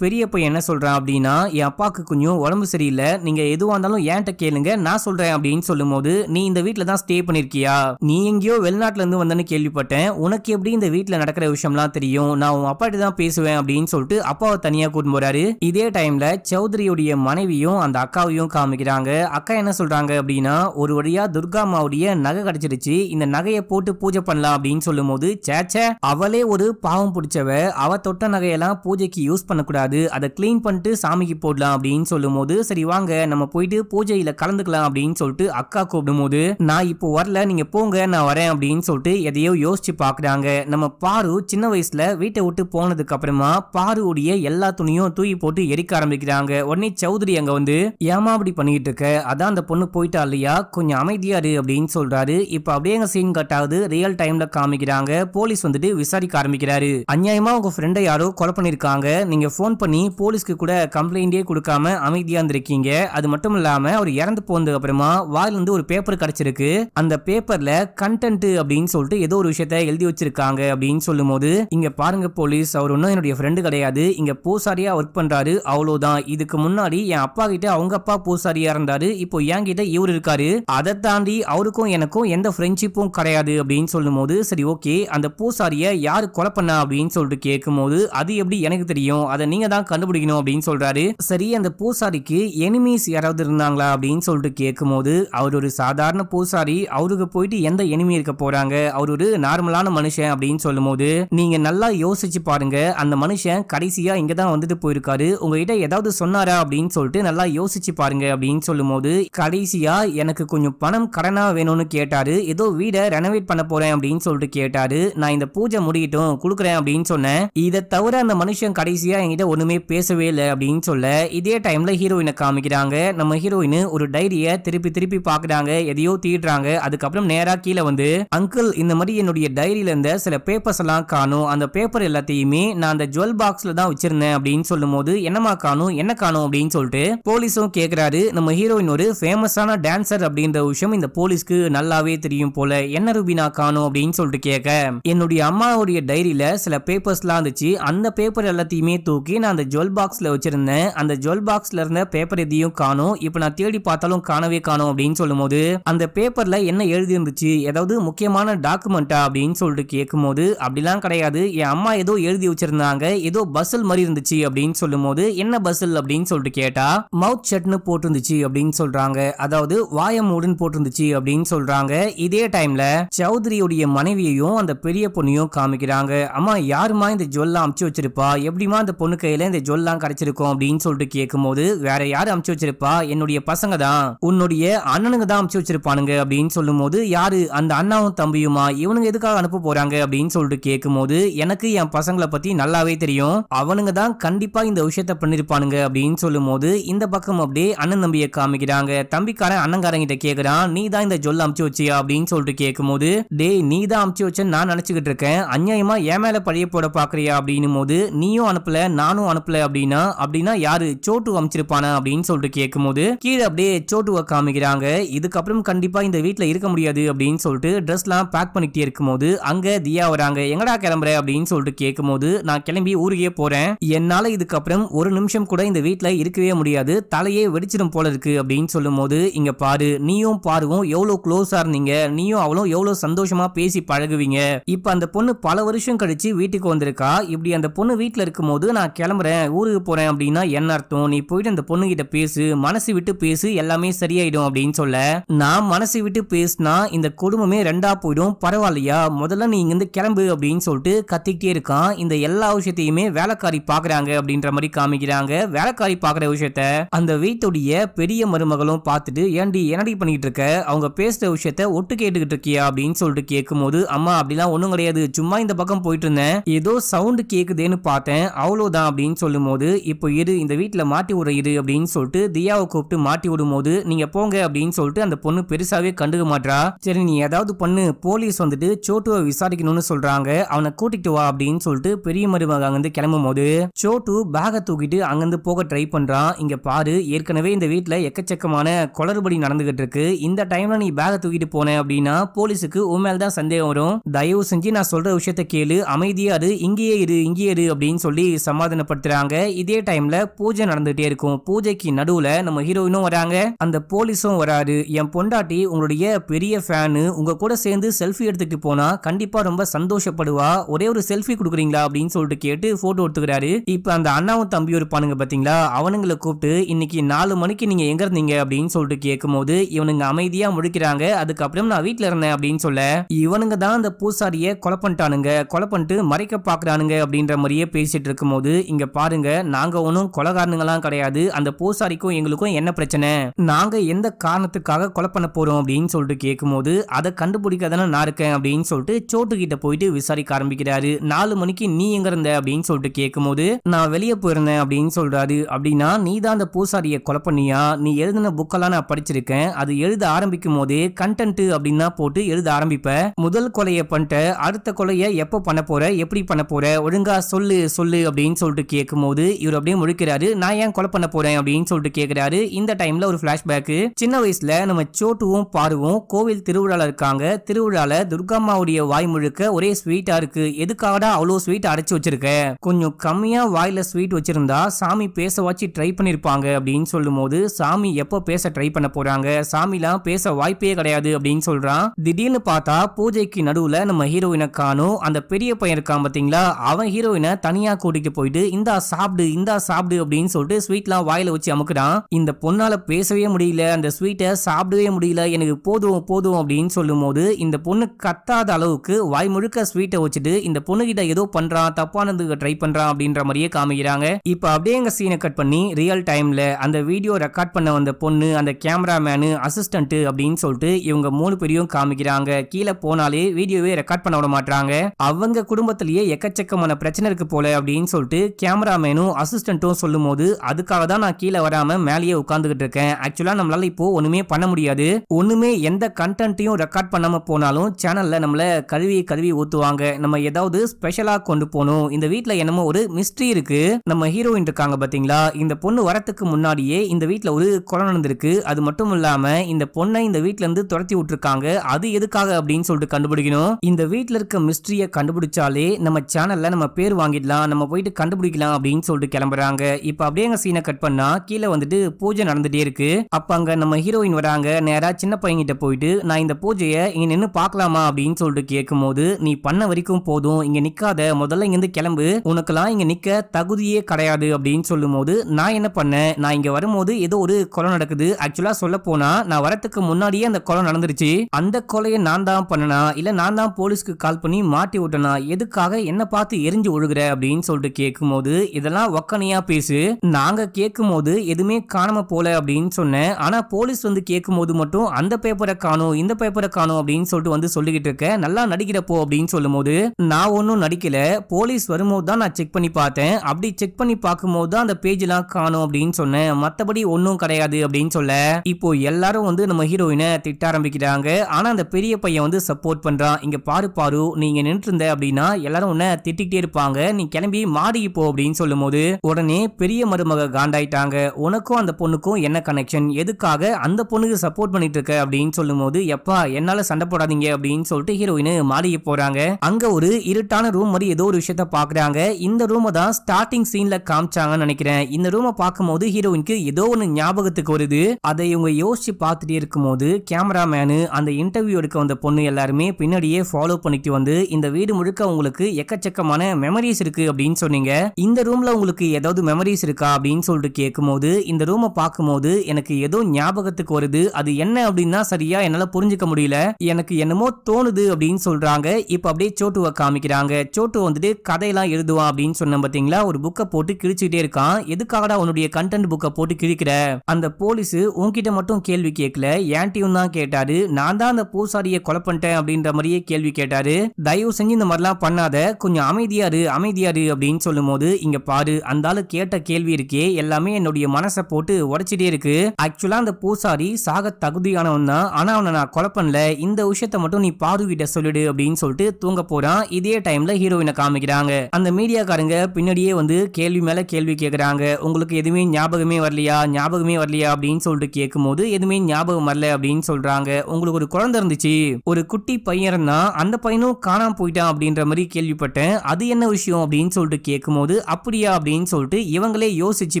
பெரிய பையன் என்ன சொல்றான் அப்படின்னா என் அப்பாக்கு கொஞ்சம் உடம்பு சரியில்லை நீங்க எதுவாக இருந்தாலும் ஏன்ட்ட கேளுங்க நான் சொல்றேன் அப்படின்னு சொல்லும் போது நீ இந்த வீட்டில தான் ஸ்டே பண்ணிருக்கியா நீ எங்கேயோ இருந்து வந்தனு கேள்விப்பட்டேன் உனக்கு எப்படி இந்த வீட்டில் நடக்கிற விஷயம்லாம் தெரியும் நான் உன் அப்பாட்டி தான் பேசுவேன் அப்படின்னு சொல்லிட்டு அப்பாவை தனியாக கூட்டு போறாரு இதே டைம்ல சௌத்ரியுடைய மனைவியும் அந்த அக்காவையும் காமிக்கிறாங்க அக்கா என்ன சொல்றாங்க அப்படின்னா ஒரு வழியா துர்கா அம்மாவுடைய நகை கிடைச்சிருச்சு இந்த நகையை போட்டு பூஜை பண்ணலாம் அப்படின்னு சொல்லும் போது சேச்சே அவளே ஒரு பாவம் பிடிச்சவ அவ தொட்ட நகையெல்லாம் பூஜைக்கு யூஸ் பண்ணக்கூடாது அதை கிளீன் பண்ணிட்டு சாமிக்கு போடலாம் அப்படின்னு சொல்லும் போது சரி வாங்க நம்ம போயிட்டு பூஜையில் கலந்துக்கலாம் அப்படின்னு சொல்லிட்டு அக்கா அக்கா கூப்பிடும்போது நான் இப்போ வரல நீங்க போங்க நான் வரேன் அப்படின்னு சொல்லிட்டு எதையோ யோசிச்சு பாக்குறாங்க நம்ம பாரு சின்ன வயசுல வீட்டை விட்டு போனதுக்கு அப்புறமா பாருடைய எல்லா துணியும் தூக்கி போட்டு எரிக்க ஆரம்பிக்கிறாங்க உடனே சௌதரி அங்க வந்து ஏமா அப்படி பண்ணிட்டு இருக்க அதான் அந்த பொண்ணு போயிட்டா இல்லையா கொஞ்சம் அமைதியா இரு அப்படின்னு சொல்றாரு இப்ப அப்படியே எங்க சீன் கட் ஆகுது ரியல் டைம்ல காமிக்கிறாங்க போலீஸ் வந்துட்டு விசாரிக்க ஆரம்பிக்கிறாரு அநியாயமா உங்க ஃப்ரெண்டை யாரோ கொலை பண்ணிருக்காங்க நீங்க போன் பண்ணி போலீஸ்க்கு கூட கம்ப்ளைண்டே கொடுக்காம அமைதியா இருந்திருக்கீங்க அது மட்டும் இல்லாம அவர் இறந்து போனதுக்கு அப்புறமா வாயில் வந்து ஒரு பேப்பர் கிடைச்சிருக்கு அந்த பேப்பர்ல கண்டென்ட் அப்படின்னு சொல்லிட்டு ஏதோ ஒரு விஷயத்த எழுதி வச்சிருக்காங்க அப்படின்னு சொல்லும் போது இங்க பாருங்க போலீஸ் அவர் ஒன்றும் என்னுடைய ஃப்ரெண்டு கிடையாது இங்க பூசாரியா ஒர்க் பண்றாரு அவ்வளவுதான் இதுக்கு முன்னாடி என் அப்பா கிட்ட அவங்க அப்பா பூசாரியா இருந்தாரு இப்போ என் கிட்ட இவர் இருக்காரு அதை தாண்டி அவருக்கும் எனக்கும் எந்த ஃப்ரெண்ட்ஷிப்பும் கிடையாது அப்படின்னு சொல்லும் போது சரி ஓகே அந்த பூசாரிய யாரு கொலை பண்ணா அப்படின்னு சொல்லிட்டு கேட்கும் போது அது எப்படி எனக்கு தெரியும் அதை நீங்க தான் கண்டுபிடிக்கணும் அப்படின்னு சொல்றாரு சரி அந்த பூசாரிக்கு எனிமீஸ் யாராவது இருந்தாங்களா அப்படின்னு சொல்லிட்டு கேட்கும் போது அவர் அவர் ஒரு சாதாரண பூசாரி அவருக்கு போயிட்டு எந்த எனிமி இருக்க போறாங்க அவர் ஒரு நார்மலான மனுஷன் அப்படின்னு சொல்லும் போது நீங்க நல்லா யோசிச்சு பாருங்க அந்த மனுஷன் கடைசியா இங்க தான் வந்துட்டு போயிருக்காரு உங்ககிட்ட ஏதாவது சொன்னாரா அப்படின்னு சொல்லிட்டு நல்லா யோசிச்சு பாருங்க அப்படின்னு சொல்லும் போது கடைசியா எனக்கு கொஞ்சம் பணம் கடனா வேணும்னு கேட்டாரு ஏதோ வீடை ரெனோவேட் பண்ண போறேன் அப்படின்னு சொல்லிட்டு கேட்டாரு நான் இந்த பூஜை முடியட்டும் கொடுக்குறேன் அப்படின்னு சொன்னேன் இதை தவிர அந்த மனுஷன் கடைசியா என்கிட்ட ஒண்ணுமே பேசவே இல்லை அப்படின்னு சொல்ல இதே டைம்ல ஹீரோயினை காமிக்கிறாங்க நம்ம ஹீரோயின் ஒரு டைரியை திருப்பி திருப்பி பார்க்க பாக்குறாங்க எதையோ தீடுறாங்க அதுக்கப்புறம் நேரா கீழே வந்து அங்கிள் இந்த மாதிரி என்னுடைய டைரியில இருந்த சில பேப்பர்ஸ் எல்லாம் காணும் அந்த பேப்பர் எல்லாத்தையுமே நான் அந்த ஜுவல் பாக்ஸ்ல தான் வச்சிருந்தேன் அப்படின்னு சொல்லும் போது என்னமா காணும் என்ன காணும் அப்படின்னு சொல்லிட்டு போலீஸும் கேக்குறாரு நம்ம ஹீரோயின் ஒரு ஃபேமஸான டான்சர் அப்படின்ற விஷயம் இந்த போலீஸ்க்கு நல்லாவே தெரியும் போல என்ன ரூபினா காணும் அப்படின்னு சொல்லிட்டு கேட்க என்னுடைய அம்மாவுடைய டைரியில சில பேப்பர்ஸ் எல்லாம் இருந்துச்சு அந்த பேப்பர் எல்லாத்தையுமே தூக்கி நான் அந்த ஜுவல் பாக்ஸ்ல வச்சிருந்தேன் அந்த ஜுவல் பாக்ஸ்ல இருந்த பேப்பர் எதையும் காணும் இப்போ நான் தேடி பார்த்தாலும் காணவே காணும் அப்படின்னு சொல்லும்போது அந்த பேப்பர்ல என்ன எழுதி இருந்துச்சு ஏதாவது முக்கியமான டாக்குமெண்டா அப்படின்னு சொல்லிட்டு கேட்கும்போது அப்படிலாம் கிடையாது என் அம்மா ஏதோ எழுதி வச்சிருந்தாங்க ஏதோ பஸ்ஸில் மாதிரி இருந்துச்சு அப்படின்னு சொல்லும்போது என்ன பஸ்ஸில் அப்படின்னு சொல்லிட்டு கேட்டா மவுத் ஷட்னு போட்டிருந்துச்சு அப்படின்னு சொல்றாங்க அதாவது வாயம் மூடுன்னு போட்டிருந்துச்சு அப்படின்னு சொல்றாங்க இதே டைம்ல சௌத்ரியுடைய மனைவியையும் அந்த பெரிய பொண்ணையும் காமிக்கிறாங்க அம்மா யாருமா இந்த ஜுவல்லாம் அமுச்சு வச்சிருப்பா எப்படிமா அந்த பொண்ணு கையில இந்த ஜுவல்லாம் கிடைச்சிருக்கும் அப்படின்னு சொல்லிட்டு கேட்கும் போது வேற யாரு அமுச்சு வச்சிருப்பா என்னுடைய பசங்க தான் உன்னுடைய அண்ணன் இவனுங்க தான் அமுச்சு வச்சிருப்பானுங்க அப்படின்னு சொல்லும் போது யாரு அந்த அண்ணாவும் தம்பியுமா இவனுங்க எதுக்காக அனுப்ப போறாங்க அப்படின்னு சொல்லிட்டு கேட்கும் போது எனக்கு என் பசங்களை பத்தி நல்லாவே தெரியும் அவனுங்க தான் கண்டிப்பா இந்த விஷயத்த பண்ணிருப்பானுங்க அப்படின்னு சொல்லும் போது இந்த பக்கம் அப்படியே அண்ணன் தம்பியை காமிக்கிறாங்க தம்பிக்காரன் அண்ணங்காரங்கிட்ட கேக்குறான் நீ தான் இந்த ஜொல்ல அமுச்சு வச்சியா அப்படின்னு சொல்லிட்டு கேட்கும் போது டே நீ தான் அமுச்சு வச்சேன்னு நான் நினைச்சுக்கிட்டு இருக்கேன் அநியாயமா என் மேல பழைய போட பாக்குறியா அப்படின்னும் போது நீயும் அனுப்பல நானும் அனுப்பல அப்படின்னா அப்படின்னா யாரு சோட்டு அமிச்சிருப்பானா அப்படின்னு சொல்லிட்டு கேட்கும் போது கீழே அப்படியே சோட்டுவை காமிக்கிறாங்க இதுக்கப்புறம் கண்டிப்பாக இந்த வீட்டில் இருக்க முடியாது அப்படின்னு சொல்லிட்டு ட்ரெஸ்லாம் பேக் பண்ணிக்கிட்டே இருக்கும்போது அங்கே தியா வராங்க எங்கடா கிளம்புற அப்படின்னு சொல்லிட்டு கேட்கும்போது நான் கிளம்பி ஊருக்கே போகிறேன் என்னால் இதுக்கப்புறம் ஒரு நிமிஷம் கூட இந்த வீட்டில் இருக்கவே முடியாது தலையே வெடிச்சிடும் போல இருக்கு அப்படின்னு சொல்லும் போது இங்கே பாரு நீயும் பாருவும் எவ்வளோ க்ளோஸாக இருந்தீங்க நீயும் அவளும் எவ்வளோ சந்தோஷமாக பேசி பழகுவீங்க இப்போ அந்த பொண்ணு பல வருஷம் கழிச்சு வீட்டுக்கு வந்திருக்கா இப்படி அந்த பொண்ணு வீட்டில் இருக்கும்போது நான் கிளம்புறேன் ஊருக்கு போகிறேன் அப்படின்னா என்ன அர்த்தம் நீ போயிட்டு அந்த பொண்ணுகிட்ட பேசு மனசு விட்டு பேசு எல்லாமே சரியாயிடும் அப்படின்னு சொல்ல போல நான் மனசை விட்டு பேசினா இந்த குடும்பமே ரெண்டா போயிடும் பரவாயில்லையா முதல்ல நீ இருந்து கிளம்பு அப்படின்னு சொல்லிட்டு கத்திக்கிட்டே இருக்கான் இந்த எல்லா விஷயத்தையுமே வேலைக்காரி பாக்குறாங்க அப்படின்ற மாதிரி காமிக்கிறாங்க வேலைக்காரி பாக்குற விஷயத்த அந்த வீட்டுடைய பெரிய மருமகளும் பார்த்துட்டு ஏன்டி என்னடி பண்ணிட்டு இருக்க அவங்க பேசுற விஷயத்த ஒட்டு கேட்டுக்கிட்டு இருக்கியா அப்படின்னு சொல்லிட்டு கேட்கும் போது அம்மா அப்படிலாம் ஒண்ணும் கிடையாது சும்மா இந்த பக்கம் போயிட்டு இருந்தேன் ஏதோ சவுண்ட் கேக்குதேன்னு பார்த்தேன் அவ்வளவுதான் அப்படின்னு சொல்லும் போது இப்போ இரு இந்த வீட்டுல மாட்டி விட இரு அப்படின்னு சொல்லிட்டு தியாவை கூப்பிட்டு மாட்டி விடும் போது நீங்க போங்க அப்படின்னு சொல்லிட்டு அந்த பொண்ணு பெருசாவே கண்டுக்க மாட்டா சரி நீ ஏதாவது பண்ணு போலீஸ் வந்துட்டு சோட்டுவை விசாரிக்கணும்னு சொல்றாங்க அவனை கூட்டிட்டு வா அப்படின்னு சொல்லிட்டு பெரிய மருமக அங்கிருந்து கிளம்பும் போது சோட்டு பேக தூக்கிட்டு அங்கிருந்து போக ட்ரை பண்றான் இங்க பாரு ஏற்கனவே இந்த வீட்டுல எக்கச்சக்கமான குளறுபடி நடந்துகிட்டு இருக்கு இந்த டைம்ல நீ பேக தூக்கிட்டு போன அப்படின்னா போலீஸுக்கு உண்மையில தான் சந்தேகம் வரும் தயவு செஞ்சு நான் சொல்ற விஷயத்த கேளு அமைதியா இரு இங்கேயே இரு இங்கேயே இரு அப்படின்னு சொல்லி சமாதானப்படுத்துறாங்க இதே டைம்ல பூஜை நடந்துட்டே இருக்கும் பூஜைக்கு நடுவுல நம்ம ஹீரோயினும் வராங்க அந்த போலீஸும் வராரு சொல்லியிருக்காரு என் பொண்டாட்டி உங்களுடைய பெரிய ஃபேனு உங்க கூட சேர்ந்து செல்ஃபி எடுத்துட்டு போனால் கண்டிப்பாக ரொம்ப சந்தோஷப்படுவா ஒரே ஒரு செல்ஃபி கொடுக்குறீங்களா அப்படின்னு சொல்லிட்டு கேட்டு ஃபோட்டோ எடுத்துக்கிறாரு இப்போ அந்த அண்ணாவும் தம்பியும் இருப்பானுங்க பார்த்தீங்களா அவனுங்களை கூப்பிட்டு இன்னைக்கு நாலு மணிக்கு நீங்கள் எங்கே இருந்தீங்க அப்படின்னு சொல்லிட்டு கேட்கும்போது இவனுங்க அமைதியாக முடிக்கிறாங்க அதுக்கப்புறம் நான் வீட்டில் இருந்தேன் அப்படின்னு சொல்ல இவனுங்க தான் அந்த பூசாரியை கொலை பண்ணிட்டானுங்க கொலை பண்ணிட்டு மறைக்க பாக்குறானுங்க அப்படின்ற மாதிரியே பேசிட்டு இருக்கும்போது இங்கே பாருங்க நாங்கள் ஒன்றும் கொலகாரனுங்களாம் கிடையாது அந்த பூசாரிக்கும் எங்களுக்கும் என்ன பிரச்சனை நாங்கள் எந்த காரணத்துக்கு எதுக்காக கொலை பண்ண போகிறோம் அப்படின்னு சொல்லிட்டு கேட்கும்போது அதை கண்டுபிடிக்க தானே நான் இருக்கேன் அப்படின்னு சொல்லிட்டு சோட்டுக்கிட்ட போயிட்டு விசாரிக்க ஆரம்பிக்கிறாரு நாலு மணிக்கு நீ எங்க இருந்த அப்படின்னு சொல்லிட்டு கேட்கும்போது நான் வெளியே போயிருந்தேன் அப்படின்னு சொல்றாரு அப்படின்னா நீ தான் அந்த பூசாரியை கொலை பண்ணியா நீ எழுதின புக்கெல்லாம் நான் படிச்சிருக்கேன் அது எழுத ஆரம்பிக்கும் போதே கண்டென்ட் அப்படின்னு போட்டு எழுத ஆரம்பிப்ப முதல் கொலையை பண்ணிட்ட அடுத்த கொலையை எப்போ பண்ண போற எப்படி பண்ண போற ஒழுங்கா சொல்லு சொல்லு அப்படின்னு சொல்லிட்டு கேட்கும்போது இவர் அப்படியே முழிக்கிறாரு நான் ஏன் கொலை பண்ண போறேன் அப்படின்னு சொல்லிட்டு கேட்கிறாரு இந்த டைம்ல ஒரு பிளாஷ்பேக் சின்ன வயசுல நம்ம சோட்டுவும் பாருவும் கோவில் திருவிழாவில் இருக்காங்க திருவிழாவில் துர்காம்மாவுடைய வாய் முழுக்க ஒரே ஸ்வீட்டாக இருக்கு எதுக்காகடா அவ்வளோ ஸ்வீட் அடைச்சி வச்சிருக்க கொஞ்சம் கம்மியாக வாயில் ஸ்வீட் வச்சிருந்தா சாமி வச்சு ட்ரை பண்ணியிருப்பாங்க அப்படின்னு சொல்லும் போது சாமி எப்போ பேச ட்ரை பண்ண போறாங்க சாமிலாம் பேச வாய்ப்பே கிடையாது அப்படின்னு சொல்றான் திடீர்னு பார்த்தா பூஜைக்கு நடுவில் நம்ம ஹீரோயினை காணும் அந்த பெரிய பையன் இருக்கான் பார்த்தீங்களா அவன் ஹீரோயினை தனியாக கூட்டிட்டு போயிட்டு இந்தா சாப்பிடு இந்தா சாப்பிடு அப்படின்னு சொல்லிட்டு ஸ்வீட்லாம் வாயில வச்சு அமுக்குறான் இந்த பொண்ணால பேசவே முடியல அந்த ஸ்வீட்டை என்னால் சாப்பிடவே முடியல எனக்கு போதும் போதும் அப்படின்னு சொல்லும்போது இந்த பொண்ணு கத்தாத அளவுக்கு வாய் முழுக்க ஸ்வீட்டை வச்சுட்டு இந்த பொண்ணுகிட்ட ஏதோ பண்ணுறான் தப்பானதுக்கு ட்ரை பண்ணுறான் அப்படின்ற மாதிரியே காமிக்கிறாங்க இப்போ அப்படியே எங்கள் சீனை கட் பண்ணி ரியல் டைமில் அந்த வீடியோ ரெக்கார்ட் பண்ண வந்த பொண்ணு அந்த கேமராமேனு அசிஸ்டண்ட்டு அப்படின்னு சொல்லிட்டு இவங்க மூணு பேரையும் காமிக்கிறாங்க கீழே போனாலே வீடியோவே ரெக்கார்ட் பண்ண விட மாட்டாங்க அவங்க குடும்பத்திலேயே எக்கச்சக்கமான பிரச்சனை இருக்கு போல அப்படின்னு சொல்லிட்டு கேமராமேனும் அசிஸ்டண்ட்டும் சொல்லும் போது அதுக்காக தான் நான் கீழே வராமல் மேலேயே உட்காந்துக்கிட்டு இருக்கேன் ஆக்சுவலாக நம்மளால இப்போ ஒன்றுமே பண்ண முடியாது ஒண்ணுமே எந்த கண்டென்ட்டையும் ரெக்கார்ட் பண்ணாம போனாலும் சேனல்ல நம்மள கருவி கருவி ஊத்துவாங்க நம்ம ஏதாவது ஸ்பெஷலா கொண்டு போகணும் இந்த வீட்டுல என்னமோ ஒரு மிஸ்ட்ரி இருக்கு நம்ம ஹீரோயின் இருக்காங்க பாத்தீங்களா இந்த பொண்ணு வரத்துக்கு முன்னாடியே இந்த வீட்டுல ஒரு கொலை நடந்திருக்கு அது மட்டும் இல்லாம இந்த பொண்ணை இந்த வீட்டுல இருந்து துரத்தி விட்டுருக்காங்க அது எதுக்காக அப்படின்னு சொல்லிட்டு கண்டுபிடிக்கணும் இந்த வீட்டுல இருக்க மிஸ்ட்ரியை கண்டுபிடிச்சாலே நம்ம சேனல்ல நம்ம பேர் வாங்கிடலாம் நம்ம போயிட்டு கண்டுபிடிக்கலாம் அப்படின்னு சொல்லிட்டு கிளம்புறாங்க இப்ப அப்படியே சீனை கட் பண்ணா கீழே வந்துட்டு பூஜை நடந்துட்டே இருக்கு அப்ப அங்க நம்ம ஹீரோயின் பையன் வராங்க நேராக சின்ன பையன்கிட்ட போயிட்டு நான் இந்த பூஜையை இங்கே நின்று பார்க்கலாமா அப்படின்னு சொல்லிட்டு கேட்கும்போது நீ பண்ண வரைக்கும் போதும் இங்கே நிற்காத முதல்ல இங்கேருந்து கிளம்பு உனக்கெல்லாம் இங்கே நிற்க தகுதியே கிடையாது அப்படின்னு சொல்லும்போது நான் என்ன பண்ணேன் நான் இங்கே வரும்போது ஏதோ ஒரு கொலை நடக்குது ஆக்சுவலாக சொல்ல போனால் நான் வரத்துக்கு முன்னாடியே அந்த கொலை நடந்துருச்சு அந்த கொலையை நான் தான் பண்ணனா இல்லை நான் தான் போலீஸ்க்கு கால் பண்ணி மாட்டி விட்டனா எதுக்காக என்ன பார்த்து எரிஞ்சு ஒழுகுற அப்படின்னு சொல்லிட்டு கேட்கும்போது இதெல்லாம் ஒக்கனையா பேசு நாங்கள் கேட்கும்போது எதுவுமே காணாம போல அப்படின்னு சொன்னேன் ஆனால் போலீஸ் வந்து கேட்கும்போது மட்டும் அந்த பேப்பரை காணும் இந்த பேப்பரை காணும் அப்படின்னு சொல்லிட்டு வந்து சொல்லிக்கிட்டு இருக்க நல்லா நடிக்கிறப்போ அப்படின்னு சொல்லும்போது நான் ஒன்றும் நடிக்கல போலீஸ் வரும்போது தான் நான் செக் பண்ணி பார்த்தேன் அப்படி செக் பண்ணி பார்க்கும்போது தான் அந்த பேஜ் எல்லாம் காணும் அப்படின்னு சொன்னேன் மற்றபடி ஒன்றும் கிடையாது அப்படின்னு சொல்ல இப்போ எல்லாரும் வந்து நம்ம ஹீரோயினை திட்ட ஆரம்பிக்கிறாங்க ஆனால் அந்த பெரிய பையன் வந்து சப்போர்ட் பண்ணுறான் இங்கே பாரு பாரு நீங்கள் நின்று இருந்த அப்படின்னா எல்லாரும் உன்னை திட்டிக்கிட்டே இருப்பாங்க நீ கிளம்பி மாடிக்கு போ அப்படின்னு சொல்லும்போது உடனே பெரிய மருமக காண்டாயிட்டாங்க உனக்கும் அந்த பொண்ணுக்கும் என்ன கனெக்ஷன் எதுக்காக அந்த பொண்ணுக்கு சப்போர்ட் பண்ணிட்டு இருக்க அப்படின்னு சொல்லும் போது எப்பா என்னால சண்டை போடாதீங்க அப்படின்னு சொல்லிட்டு ஹீரோயின் மாளிகை போறாங்க அங்க ஒரு இருட்டான ரூம் மாதிரி ஏதோ ஒரு விஷயத்த பாக்குறாங்க இந்த ரூம் தான் ஸ்டார்டிங் சீன்ல காமிச்சாங்கன்னு நினைக்கிறேன் இந்த ரூமை போது ஹீரோயினுக்கு ஏதோ ஒன்னு ஞாபகத்துக்கு வருது அதை இவங்க யோசிச்சு பார்த்துட்டே இருக்கும்போது கேமராமேனு அந்த இன்டர்வியூ எடுக்க வந்த பொண்ணு எல்லாருமே பின்னாடியே ஃபாலோ பண்ணிட்டு வந்து இந்த வீடு முழுக்க உங்களுக்கு எக்கச்சக்கமான மெமரிஸ் இருக்கு அப்படின்னு சொன்னீங்க இந்த ரூம்ல உங்களுக்கு ஏதாவது மெமரிஸ் இருக்கா அப்படின்னு சொல்லிட்டு கேட்கும்போது இந்த ரூமை பார்க்கும்போது எனக்கு ஏதோ ஞாபகத்துக்கு ஒரு வருது அது என்ன அப்படின்னா சரியா என்னால புரிஞ்சுக்க முடியல எனக்கு என்னமோ தோணுது அப்படின்னு சொல்றாங்க இப்ப அப்படியே சோட்டுவை காமிக்கிறாங்க சோட்டு வந்துட்டு கதையெல்லாம் எழுதுவான் அப்படின்னு சொன்ன பாத்தீங்களா ஒரு புக்கை போட்டு கிழிச்சுட்டே இருக்கான் எதுக்காகடா உன்னுடைய கண்டென்ட் புக்கை போட்டு கிழிக்கிற அந்த போலீஸ் உன்கிட்ட மட்டும் கேள்வி கேட்கல ஏன்டியும் தான் கேட்டாரு நான் தான் அந்த பூசாரியை கொலை பண்ணிட்டேன் அப்படின்ற மாதிரியே கேள்வி கேட்டாரு தயவு செஞ்சு இந்த மாதிரிலாம் பண்ணாத கொஞ்சம் அமைதியாரு அமைதியாரு அப்படின்னு சொல்லும் போது இங்க பாரு அந்த கேட்ட கேள்வி இருக்கே எல்லாமே என்னுடைய மனசை போட்டு உடைச்சிட்டே இருக்கு ஆக்சுவலா அந்த பூசாரி சாக தகுதியானவன் தான் ஆனால் அவனை நான் கொலை இந்த விஷயத்த மட்டும் நீ பாருகிட்ட சொல்லிடு அப்படின்னு சொல்லிட்டு தூங்க போறான் இதே டைம்ல ஹீரோயினை காமிக்கிறாங்க அந்த மீடியாக்காரங்க பின்னாடியே வந்து கேள்வி மேல கேள்வி கேட்கறாங்க உங்களுக்கு எதுவுமே ஞாபகமே வரலையா ஞாபகமே வரலையா அப்படின்னு சொல்லிட்டு கேட்கும் போது எதுவுமே ஞாபகம் வரல அப்படின்னு சொல்றாங்க உங்களுக்கு ஒரு குழந்தை இருந்துச்சு ஒரு குட்டி பையன் தான் அந்த பையனும் காணாம போயிட்டான் அப்படின்ற மாதிரி கேள்விப்பட்டேன் அது என்ன விஷயம் அப்படின்னு சொல்லிட்டு கேட்கும் போது அப்படியா அப்படின்னு சொல்லிட்டு இவங்களே யோசிச்சு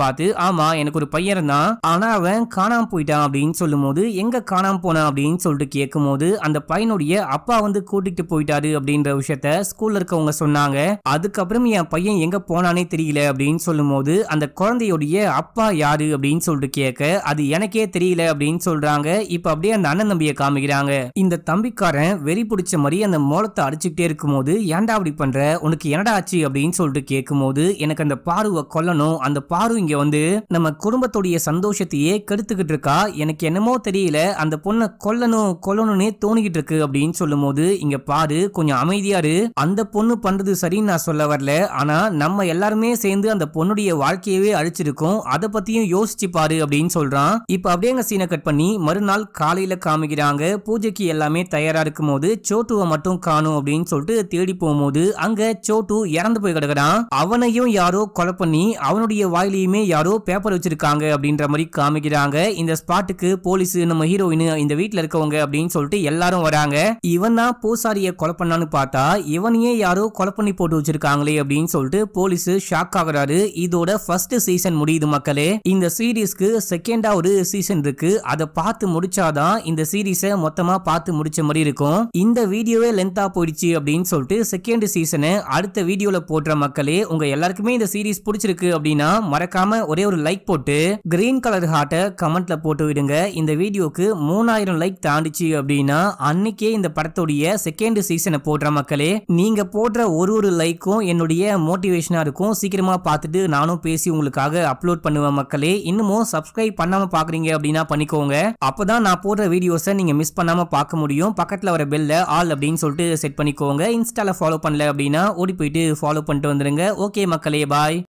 பார்த்து ஆமா எனக்கு ஒரு பையன் தான் ஆனா அவன் காணாம போயிட்டான் அப்படின்னு அப்படின்னு சொல்லும்போது எங்கே காணாமல் போனா அப்படின்னு சொல்லிட்டு கேட்கும்போது அந்த பையனுடைய அப்பா வந்து கூட்டிகிட்டு போயிட்டாரு அப்படின்ற விஷயத்த ஸ்கூலில் இருக்கவங்க சொன்னாங்க அதுக்கப்புறம் என் பையன் எங்கே போனானே தெரியல அப்படின்னு சொல்லும்போது அந்த குழந்தையுடைய அப்பா யாரு அப்படின்னு சொல்லிட்டு கேட்க அது எனக்கே தெரியல அப்படின்னு சொல்கிறாங்க இப்போ அப்படியே அந்த அண்ணன் தம்பியை காமிக்கிறாங்க இந்த தம்பிக்காரன் வெறி பிடிச்ச மாதிரி அந்த மோளத்தை அடிச்சுக்கிட்டே இருக்கும்போது ஏன்டா அப்படி பண்ணுற உனக்கு என்னடா ஆச்சு அப்படின்னு சொல்லிட்டு கேட்கும்போது எனக்கு அந்த பாருவை கொல்லணும் அந்த பாரு இங்கே வந்து நம்ம குடும்பத்துடைய சந்தோஷத்தையே கெடுத்துக்கிட்டு இருக்கா எனக்கு எனக்கு என்னமோ தெரியல அந்த பொண்ணை கொல்லணும் கொல்லணும்னே தோணிக்கிட்டு இருக்கு அப்படின்னு சொல்லும் போது இங்க பாரு கொஞ்சம் அமைதியாரு அந்த பொண்ணு பண்றது சரின்னு நான் சொல்ல வரல ஆனா நம்ம எல்லாருமே சேர்ந்து அந்த பொண்ணுடைய வாழ்க்கையவே அழிச்சிருக்கோம் அதை பத்தியும் யோசிச்சு பாரு அப்படின்னு சொல்றான் இப்ப அப்படியே சீனை கட் பண்ணி மறுநாள் காலையில காமிக்கிறாங்க பூஜைக்கு எல்லாமே தயாரா இருக்கும் போது சோட்டுவை மட்டும் காணும் அப்படின்னு சொல்லிட்டு தேடி போகும்போது அங்க சோட்டு இறந்து போய் கிடக்குறான் அவனையும் யாரோ கொலை பண்ணி அவனுடைய வாயிலையுமே யாரோ பேப்பர் வச்சிருக்காங்க அப்படின்ற மாதிரி காமிக்கிறாங்க இந்த ஸ்பாட்டுக்கு இருக்கு போலீஸ் நம்ம ஹீரோயின் இந்த வீட்டில் இருக்கவங்க அப்படின்னு சொல்லிட்டு எல்லாரும் வராங்க இவன் தான் பூசாரிய கொலை பண்ணான்னு பார்த்தா இவனையே யாரோ கொலை பண்ணி போட்டு வச்சிருக்காங்களே அப்படின்னு சொல்லிட்டு போலீஸ் ஷாக் ஆகுறாரு இதோட ஃபர்ஸ்ட் சீசன் முடியுது மக்களே இந்த சீரீஸ்க்கு செகண்டா ஒரு சீசன் இருக்கு அதை பார்த்து முடிச்சாதான் இந்த சீரீஸை மொத்தமா பார்த்து முடிச்ச மாதிரி இருக்கும் இந்த வீடியோவே லென்தா போயிடுச்சு அப்படின்னு சொல்லிட்டு செகண்ட் சீசனை அடுத்த வீடியோல போடுற மக்களே உங்க எல்லாருக்குமே இந்த சீரீஸ் பிடிச்சிருக்கு அப்படின்னா மறக்காம ஒரே ஒரு லைக் போட்டு கிரீன் கலர் ஹார்ட்டை கமெண்ட்ல போட்டு விடுங்க இந்த வீடியோக்கு மூணாயிரம் லைக் தாண்டிச்சு அப்படின்னா அன்னைக்கே இந்த படத்துடைய செகண்ட் சீசனை போடுற மக்களே நீங்க போடுற ஒரு ஒரு லைக்கும் என்னுடைய மோட்டிவேஷனா இருக்கும் சீக்கிரமா பார்த்துட்டு நானும் பேசி உங்களுக்காக அப்லோட் பண்ணுவேன் மக்களே இன்னமும் சப்ஸ்கிரைப் பண்ணாம பாக்குறீங்க அப்படின்னா பண்ணிக்கோங்க அப்பதான் நான் போடுற வீடியோஸை நீங்க மிஸ் பண்ணாம பார்க்க முடியும் பக்கத்துல வர பெல்ல ஆல் அப்படின்னு சொல்லிட்டு செட் பண்ணிக்கோங்க இன்ஸ்டால ஃபாலோ பண்ணல அப்படின்னா ஓடி போயிட்டு ஃபாலோ பண்ணிட்டு வந்துருங்க ஓகே மக்களே பாய்